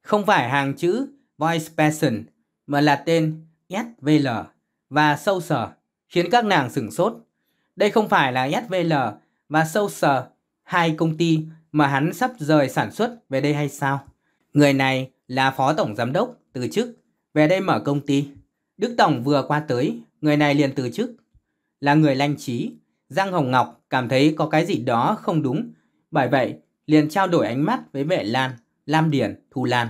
Không phải hàng chữ voice person, mà là tên SVL và sâu sở, khiến các nàng sửng sốt. Đây không phải là SVL và sâu sở, hai công ty mà hắn sắp rời sản xuất về đây hay sao? Người này là phó tổng giám đốc, từ chức, về đây mở công ty. Đức Tổng vừa qua tới, người này liền từ chức. Là người lanh trí, Giang Hồng Ngọc cảm thấy có cái gì đó không đúng. Bởi vậy, liền trao đổi ánh mắt với vệ Lan, Lam Điển, Thu Lan.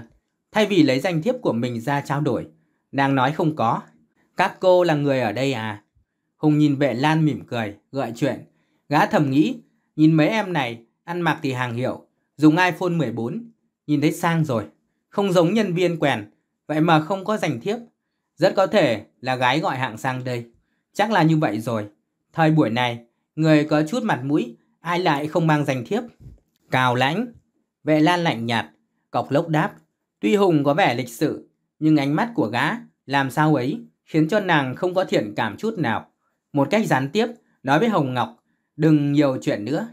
Thay vì lấy danh thiếp của mình ra trao đổi, nàng nói không có. Các cô là người ở đây à? Hùng nhìn vệ Lan mỉm cười, gợi chuyện. Gã thầm nghĩ, nhìn mấy em này, ăn mặc thì hàng hiệu, dùng iPhone 14, nhìn thấy sang rồi. Không giống nhân viên quèn, Vậy mà không có giành thiếp. Rất có thể là gái gọi hạng sang đây. Chắc là như vậy rồi. Thời buổi này, người có chút mặt mũi, ai lại không mang giành thiếp. Cào lãnh. Vệ lan lạnh nhạt, cọc lốc đáp. Tuy Hùng có vẻ lịch sự, nhưng ánh mắt của gã làm sao ấy khiến cho nàng không có thiện cảm chút nào. Một cách gián tiếp, nói với Hồng Ngọc, đừng nhiều chuyện nữa.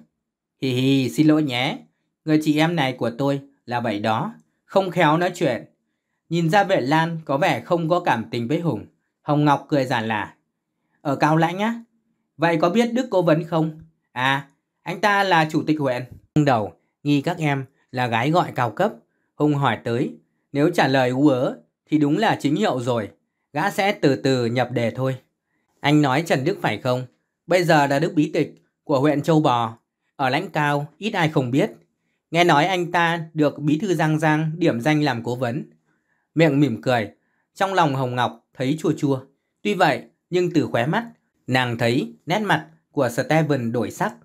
Hì hì, xin lỗi nhé. Người chị em này của tôi là vậy đó, không khéo nói chuyện Nhìn ra vệ Lan có vẻ không có cảm tình với Hùng, Hồng Ngọc cười giản là Ở Cao Lãnh á? Vậy có biết Đức Cố Vấn không? À, anh ta là chủ tịch huyện. Đầu, nghi các em là gái gọi cao cấp. Hùng hỏi tới, nếu trả lời ú ớ thì đúng là chính hiệu rồi. Gã sẽ từ từ nhập đề thôi. Anh nói Trần Đức phải không? Bây giờ là Đức Bí Tịch của huyện Châu Bò. Ở lãnh cao, ít ai không biết. Nghe nói anh ta được Bí Thư Giang Giang điểm danh làm cố vấn miệng mỉm cười. Trong lòng Hồng Ngọc thấy chua chua. Tuy vậy, nhưng từ khóe mắt, nàng thấy nét mặt của Steven đổi sắc.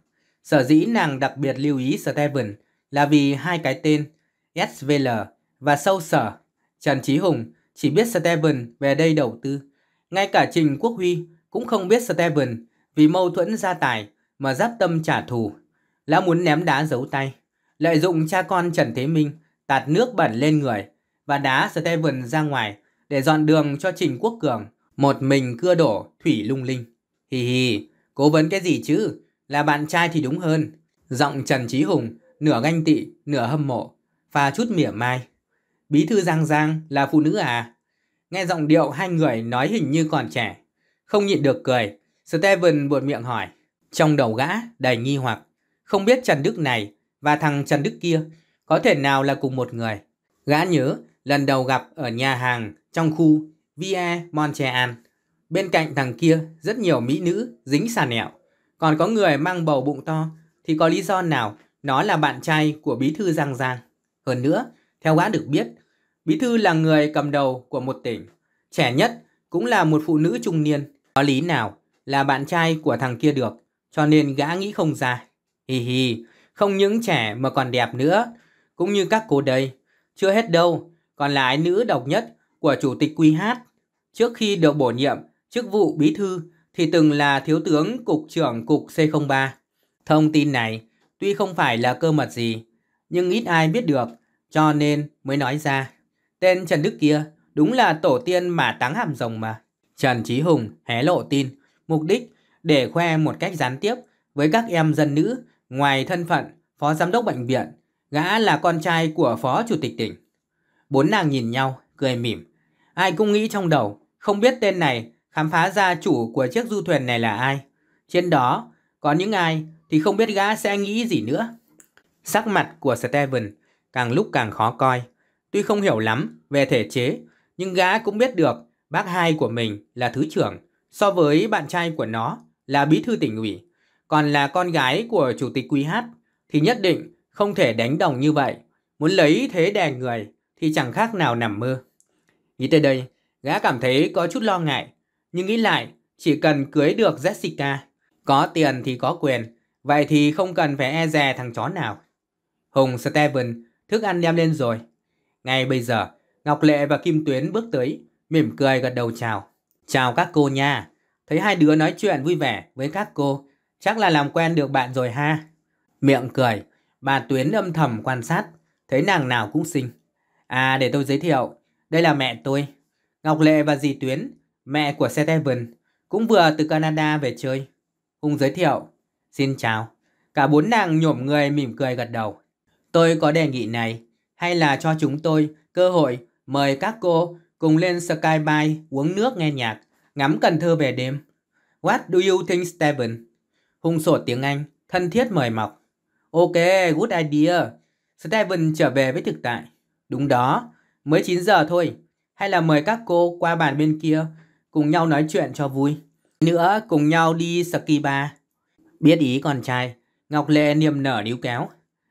Sở dĩ nàng đặc biệt lưu ý Steven là vì hai cái tên SVL và sâu sở. Trần Trí Hùng chỉ biết Steven về đây đầu tư. Ngay cả Trình Quốc Huy cũng không biết Steven vì mâu thuẫn gia tài mà giáp tâm trả thù. Lão muốn ném đá giấu tay, lợi dụng cha con Trần Thế Minh tạt nước bẩn lên người và đá Steven ra ngoài để dọn đường cho Trình Quốc Cường, một mình cưa đổ thủy lung linh. Hì hì, cố vấn cái gì chứ, là bạn trai thì đúng hơn. Giọng Trần Trí Hùng, nửa ganh tị, nửa hâm mộ, và chút mỉa mai. Bí thư Giang Giang là phụ nữ à? Nghe giọng điệu hai người nói hình như còn trẻ. Không nhịn được cười, Steven buột miệng hỏi. Trong đầu gã đầy nghi hoặc, không biết Trần Đức này và thằng Trần Đức kia có thể nào là cùng một người. Gã nhớ lần đầu gặp ở nhà hàng trong khu Via Montreal. Bên cạnh thằng kia, rất nhiều mỹ nữ dính sàn nẹo. Còn có người mang bầu bụng to thì có lý do nào nó là bạn trai của bí thư Giang Giang. Hơn nữa, theo gã được biết, bí thư là người cầm đầu của một tỉnh. Trẻ nhất cũng là một phụ nữ trung niên. Có lý nào là bạn trai của thằng kia được, cho nên gã nghĩ không ra. Hi hi, không những trẻ mà còn đẹp nữa, cũng như các cô đây. Chưa hết đâu, còn là ái nữ độc nhất của Chủ tịch QH. Trước khi được bổ nhiệm chức vụ bí thư thì từng là thiếu tướng cục trưởng cục C03. Thông tin này tuy không phải là cơ mật gì, nhưng ít ai biết được, cho nên mới nói ra. Tên Trần Đức kia đúng là tổ tiên mà táng hàm rồng mà. Trần Chí Hùng hé lộ tin, mục đích để khoe một cách gián tiếp với các em dân nữ ngoài thân phận phó giám đốc bệnh viện, gã là con trai của phó chủ tịch tỉnh. Bốn nàng nhìn nhau, cười mỉm. Ai cũng nghĩ trong đầu, không biết tên này khám phá ra chủ của chiếc du thuyền này là ai. Trên đó, có những ai thì không biết gã sẽ nghĩ gì nữa. Sắc mặt của Steven càng lúc càng khó coi. Tuy không hiểu lắm về thể chế, nhưng gã cũng biết được bác hai của mình là thứ trưởng so với bạn trai của nó là bí thư tỉnh ủy. Còn là con gái của chủ tịch QH thì nhất định không thể đánh đồng như vậy. Muốn lấy thế đè người thì chẳng khác nào nằm mơ. Nghĩ tới đây, gã cảm thấy có chút lo ngại, nhưng nghĩ lại, chỉ cần cưới được Jessica, có tiền thì có quyền, vậy thì không cần phải e dè thằng chó nào. Hùng Steven, thức ăn đem lên rồi. Ngay bây giờ, Ngọc Lệ và Kim Tuyến bước tới, mỉm cười gật đầu chào. Chào các cô nha, thấy hai đứa nói chuyện vui vẻ với các cô, chắc là làm quen được bạn rồi ha. Miệng cười, bà Tuyến âm thầm quan sát, thấy nàng nào cũng xinh. À để tôi giới thiệu, đây là mẹ tôi, Ngọc Lệ và dì Tuyến, mẹ của Seth Evan, cũng vừa từ Canada về chơi. Hùng giới thiệu, xin chào. Cả bốn nàng nhổm người mỉm cười gật đầu. Tôi có đề nghị này, hay là cho chúng tôi cơ hội mời các cô cùng lên Skyby uống nước nghe nhạc, ngắm Cần Thơ về đêm. What do you think, Steven? Hùng sổ tiếng Anh, thân thiết mời mọc. Ok, good idea. Steven trở về với thực tại. Đúng đó, mới 9 giờ thôi. Hay là mời các cô qua bàn bên kia, cùng nhau nói chuyện cho vui. Nữa, cùng nhau đi ski bar. Biết ý con trai, Ngọc Lệ niềm nở níu kéo.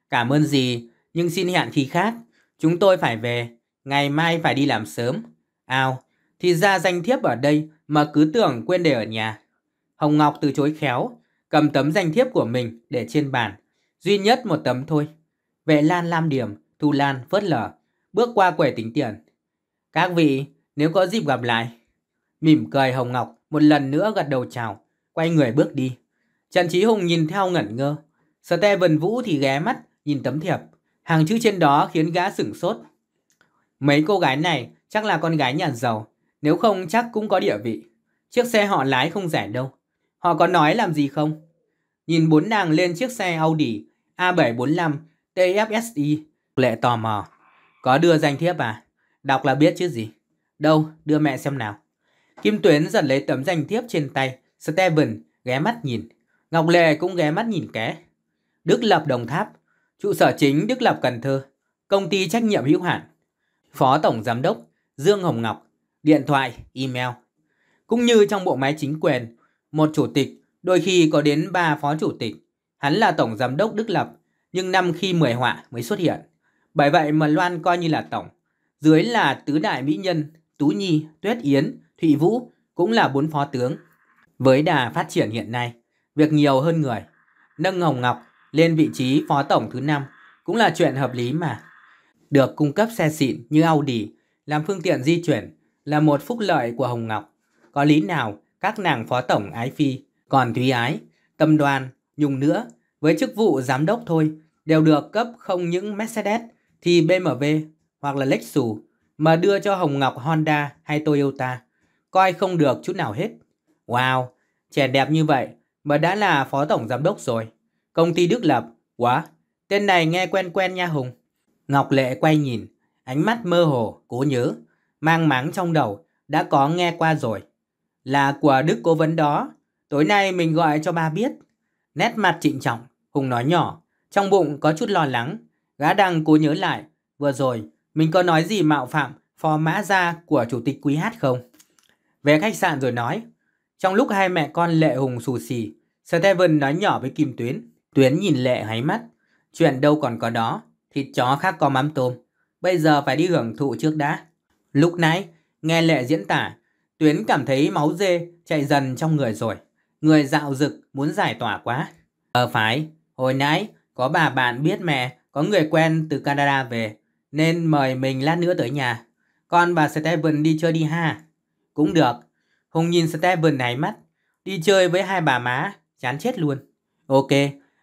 Cảm ơn gì, nhưng xin hẹn khi khác. Chúng tôi phải về, ngày mai phải đi làm sớm. Ao, thì ra danh thiếp ở đây mà cứ tưởng quên để ở nhà. Hồng Ngọc từ chối khéo, cầm tấm danh thiếp của mình để trên bàn. Duy nhất một tấm thôi. Vệ Lan lam điểm, Thu Lan phớt lờ bước qua quầy tính tiền. Các vị, nếu có dịp gặp lại. Mỉm cười Hồng Ngọc một lần nữa gật đầu chào, quay người bước đi. Trần trí Hùng nhìn theo ngẩn ngơ. Steven Vũ thì ghé mắt, nhìn tấm thiệp. Hàng chữ trên đó khiến gã sửng sốt. Mấy cô gái này chắc là con gái nhà giàu, nếu không chắc cũng có địa vị. Chiếc xe họ lái không rẻ đâu. Họ có nói làm gì không? Nhìn bốn nàng lên chiếc xe Audi A745 TFSI, lệ tò mò. Có đưa danh thiếp à? Đọc là biết chứ gì. Đâu, đưa mẹ xem nào. Kim Tuyến giật lấy tấm danh thiếp trên tay. Steven ghé mắt nhìn. Ngọc Lệ cũng ghé mắt nhìn ké. Đức Lập Đồng Tháp. Trụ sở chính Đức Lập Cần Thơ. Công ty trách nhiệm hữu hạn. Phó Tổng Giám đốc Dương Hồng Ngọc. Điện thoại, email. Cũng như trong bộ máy chính quyền, một chủ tịch đôi khi có đến ba phó chủ tịch. Hắn là Tổng Giám đốc Đức Lập, nhưng năm khi mười họa mới xuất hiện. Bởi vậy mà Loan coi như là tổng. Dưới là tứ đại mỹ nhân, Tú Nhi, Tuyết Yến, Thụy Vũ cũng là bốn phó tướng. Với đà phát triển hiện nay, việc nhiều hơn người. Nâng Hồng Ngọc lên vị trí phó tổng thứ năm cũng là chuyện hợp lý mà. Được cung cấp xe xịn như Audi làm phương tiện di chuyển là một phúc lợi của Hồng Ngọc. Có lý nào các nàng phó tổng Ái Phi, còn Thúy Ái, Tâm Đoàn, Nhung nữa với chức vụ giám đốc thôi đều được cấp không những Mercedes thì BMW hoặc là Lexus mà đưa cho Hồng Ngọc Honda hay Toyota, coi không được chút nào hết. Wow, trẻ đẹp như vậy mà đã là phó tổng giám đốc rồi. Công ty Đức Lập, quá, tên này nghe quen quen nha Hùng. Ngọc Lệ quay nhìn, ánh mắt mơ hồ, cố nhớ, mang máng trong đầu, đã có nghe qua rồi. Là của Đức cố vấn đó, tối nay mình gọi cho ba biết. Nét mặt trịnh trọng, Hùng nói nhỏ, trong bụng có chút lo lắng, Gã đang cố nhớ lại, vừa rồi mình có nói gì mạo phạm phò mã gia của chủ tịch quý hát không? Về khách sạn rồi nói, trong lúc hai mẹ con Lệ Hùng xù xì, Steven nói nhỏ với Kim Tuyến. Tuyến nhìn Lệ háy mắt, chuyện đâu còn có đó, thịt chó khác có mắm tôm, bây giờ phải đi hưởng thụ trước đã. Lúc nãy, nghe Lệ diễn tả, Tuyến cảm thấy máu dê chạy dần trong người rồi, người dạo dực muốn giải tỏa quá. Ờ phải, hồi nãy có bà bạn biết mẹ có người quen từ Canada về, nên mời mình lát nữa tới nhà. Con và Steven đi chơi đi ha. Cũng được. Hùng nhìn Steven nháy mắt. Đi chơi với hai bà má, chán chết luôn. Ok,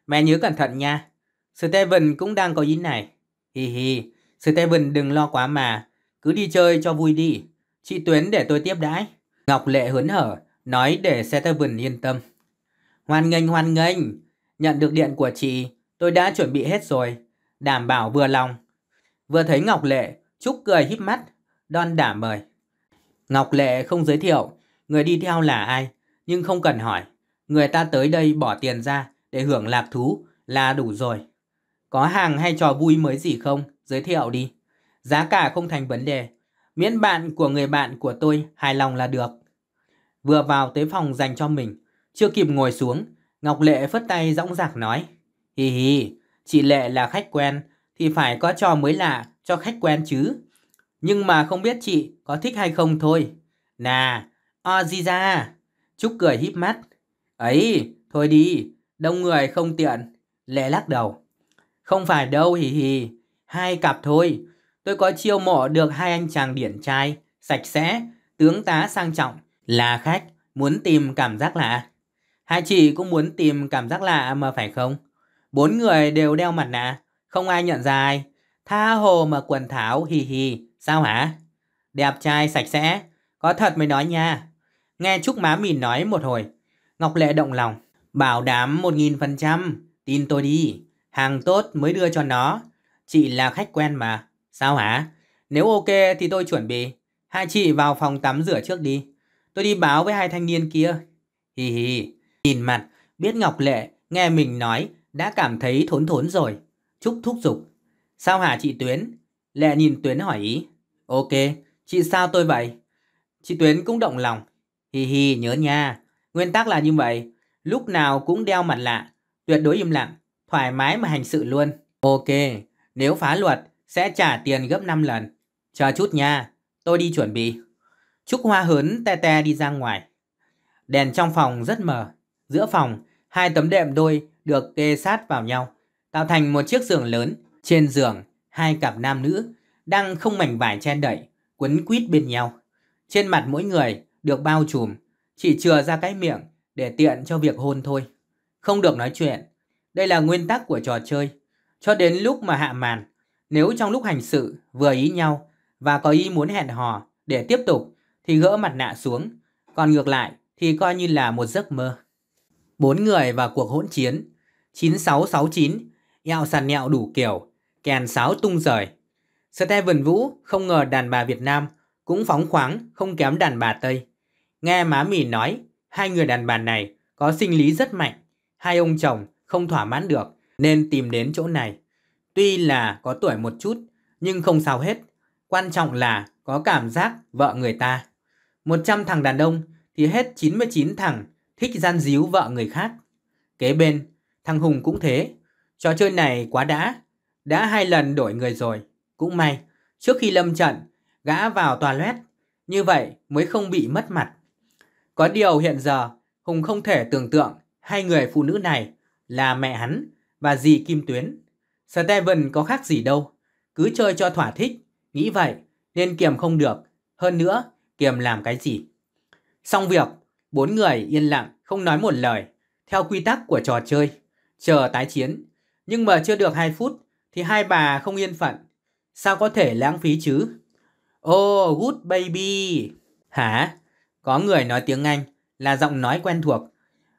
mẹ nhớ cẩn thận nha. Steven cũng đang có ý này. Hi hi, Steven đừng lo quá mà. Cứ đi chơi cho vui đi. Chị Tuyến để tôi tiếp đãi. Ngọc Lệ hớn hở, nói để Steven yên tâm. Hoan nghênh hoan nghênh, nhận được điện của chị, tôi đã chuẩn bị hết rồi đảm bảo vừa lòng. Vừa thấy Ngọc Lệ, Trúc cười híp mắt, đon đả mời. Ngọc Lệ không giới thiệu người đi theo là ai, nhưng không cần hỏi. Người ta tới đây bỏ tiền ra để hưởng lạc thú là đủ rồi. Có hàng hay trò vui mới gì không, giới thiệu đi. Giá cả không thành vấn đề, miễn bạn của người bạn của tôi hài lòng là được. Vừa vào tới phòng dành cho mình, chưa kịp ngồi xuống, Ngọc Lệ phất tay dõng dạc nói. Hì hì, Chị Lệ là khách quen thì phải có cho mới lạ cho khách quen chứ. Nhưng mà không biết chị có thích hay không thôi. Nà, Oziza ra. Trúc cười híp mắt. Ấy, thôi đi, đông người không tiện. Lệ lắc đầu. Không phải đâu hì hì, hai cặp thôi. Tôi có chiêu mộ được hai anh chàng điển trai, sạch sẽ, tướng tá sang trọng, là khách, muốn tìm cảm giác lạ. Hai chị cũng muốn tìm cảm giác lạ mà phải không? Bốn người đều đeo mặt nạ, không ai nhận ra ai. Tha hồ mà quần tháo hì hì, sao hả? Đẹp trai sạch sẽ, có thật mới nói nha. Nghe Trúc Má Mìn nói một hồi, Ngọc Lệ động lòng. Bảo đảm phần trăm. tin tôi đi, hàng tốt mới đưa cho nó. Chị là khách quen mà, sao hả? Nếu ok thì tôi chuẩn bị. Hai chị vào phòng tắm rửa trước đi. Tôi đi báo với hai thanh niên kia. Hì hì, nhìn mặt, biết Ngọc Lệ nghe mình nói đã cảm thấy thốn thốn rồi. Trúc thúc giục. Sao hả chị Tuyến? lẹ nhìn Tuyến hỏi ý. Ok, chị sao tôi vậy? Chị Tuyến cũng động lòng. Hi hi, nhớ nha. Nguyên tắc là như vậy. Lúc nào cũng đeo mặt lạ. Tuyệt đối im lặng. Thoải mái mà hành sự luôn. Ok, nếu phá luật sẽ trả tiền gấp 5 lần. Chờ chút nha, tôi đi chuẩn bị. Trúc Hoa hớn te te đi ra ngoài. Đèn trong phòng rất mờ. Giữa phòng hai tấm đệm đôi được kê sát vào nhau, tạo thành một chiếc giường lớn. Trên giường, hai cặp nam nữ đang không mảnh vải che đậy quấn quýt bên nhau. Trên mặt mỗi người được bao trùm, chỉ chừa ra cái miệng để tiện cho việc hôn thôi. Không được nói chuyện. Đây là nguyên tắc của trò chơi. Cho đến lúc mà hạ màn, nếu trong lúc hành sự vừa ý nhau và có ý muốn hẹn hò để tiếp tục thì gỡ mặt nạ xuống, còn ngược lại thì coi như là một giấc mơ. Bốn người và cuộc hỗn chiến, 9669, nhạo sàn nhạo đủ kiểu, kèn sáo tung rời. Steven Vũ không ngờ đàn bà Việt Nam cũng phóng khoáng không kém đàn bà Tây. Nghe má mì nói, hai người đàn bà này có sinh lý rất mạnh, hai ông chồng không thỏa mãn được nên tìm đến chỗ này. Tuy là có tuổi một chút nhưng không sao hết, quan trọng là có cảm giác vợ người ta. 100 thằng đàn ông thì hết 99 thằng thích gian díu vợ người khác. Kế bên, thằng Hùng cũng thế. Trò chơi này quá đã. Đã hai lần đổi người rồi. Cũng may, trước khi lâm trận, gã vào toilet. Như vậy mới không bị mất mặt. Có điều hiện giờ, Hùng không thể tưởng tượng hai người phụ nữ này là mẹ hắn và dì Kim Tuyến. Steven có khác gì đâu. Cứ chơi cho thỏa thích. Nghĩ vậy, nên Kiềm không được. Hơn nữa, Kiềm làm cái gì? Xong việc, Bốn người yên lặng, không nói một lời, theo quy tắc của trò chơi, chờ tái chiến. Nhưng mà chưa được hai phút thì hai bà không yên phận. Sao có thể lãng phí chứ? Oh, good baby. Hả? Có người nói tiếng Anh là giọng nói quen thuộc.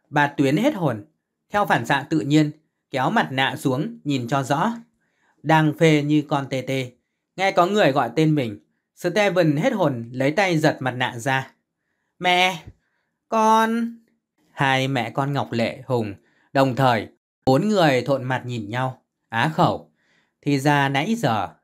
Bà Tuyến hết hồn, theo phản xạ tự nhiên, kéo mặt nạ xuống nhìn cho rõ. Đang phê như con tê tê. Nghe có người gọi tên mình, Steven hết hồn lấy tay giật mặt nạ ra. Mẹ! Con... Hai mẹ con Ngọc Lệ, Hùng, đồng thời, bốn người thộn mặt nhìn nhau, á khẩu. Thì ra nãy giờ,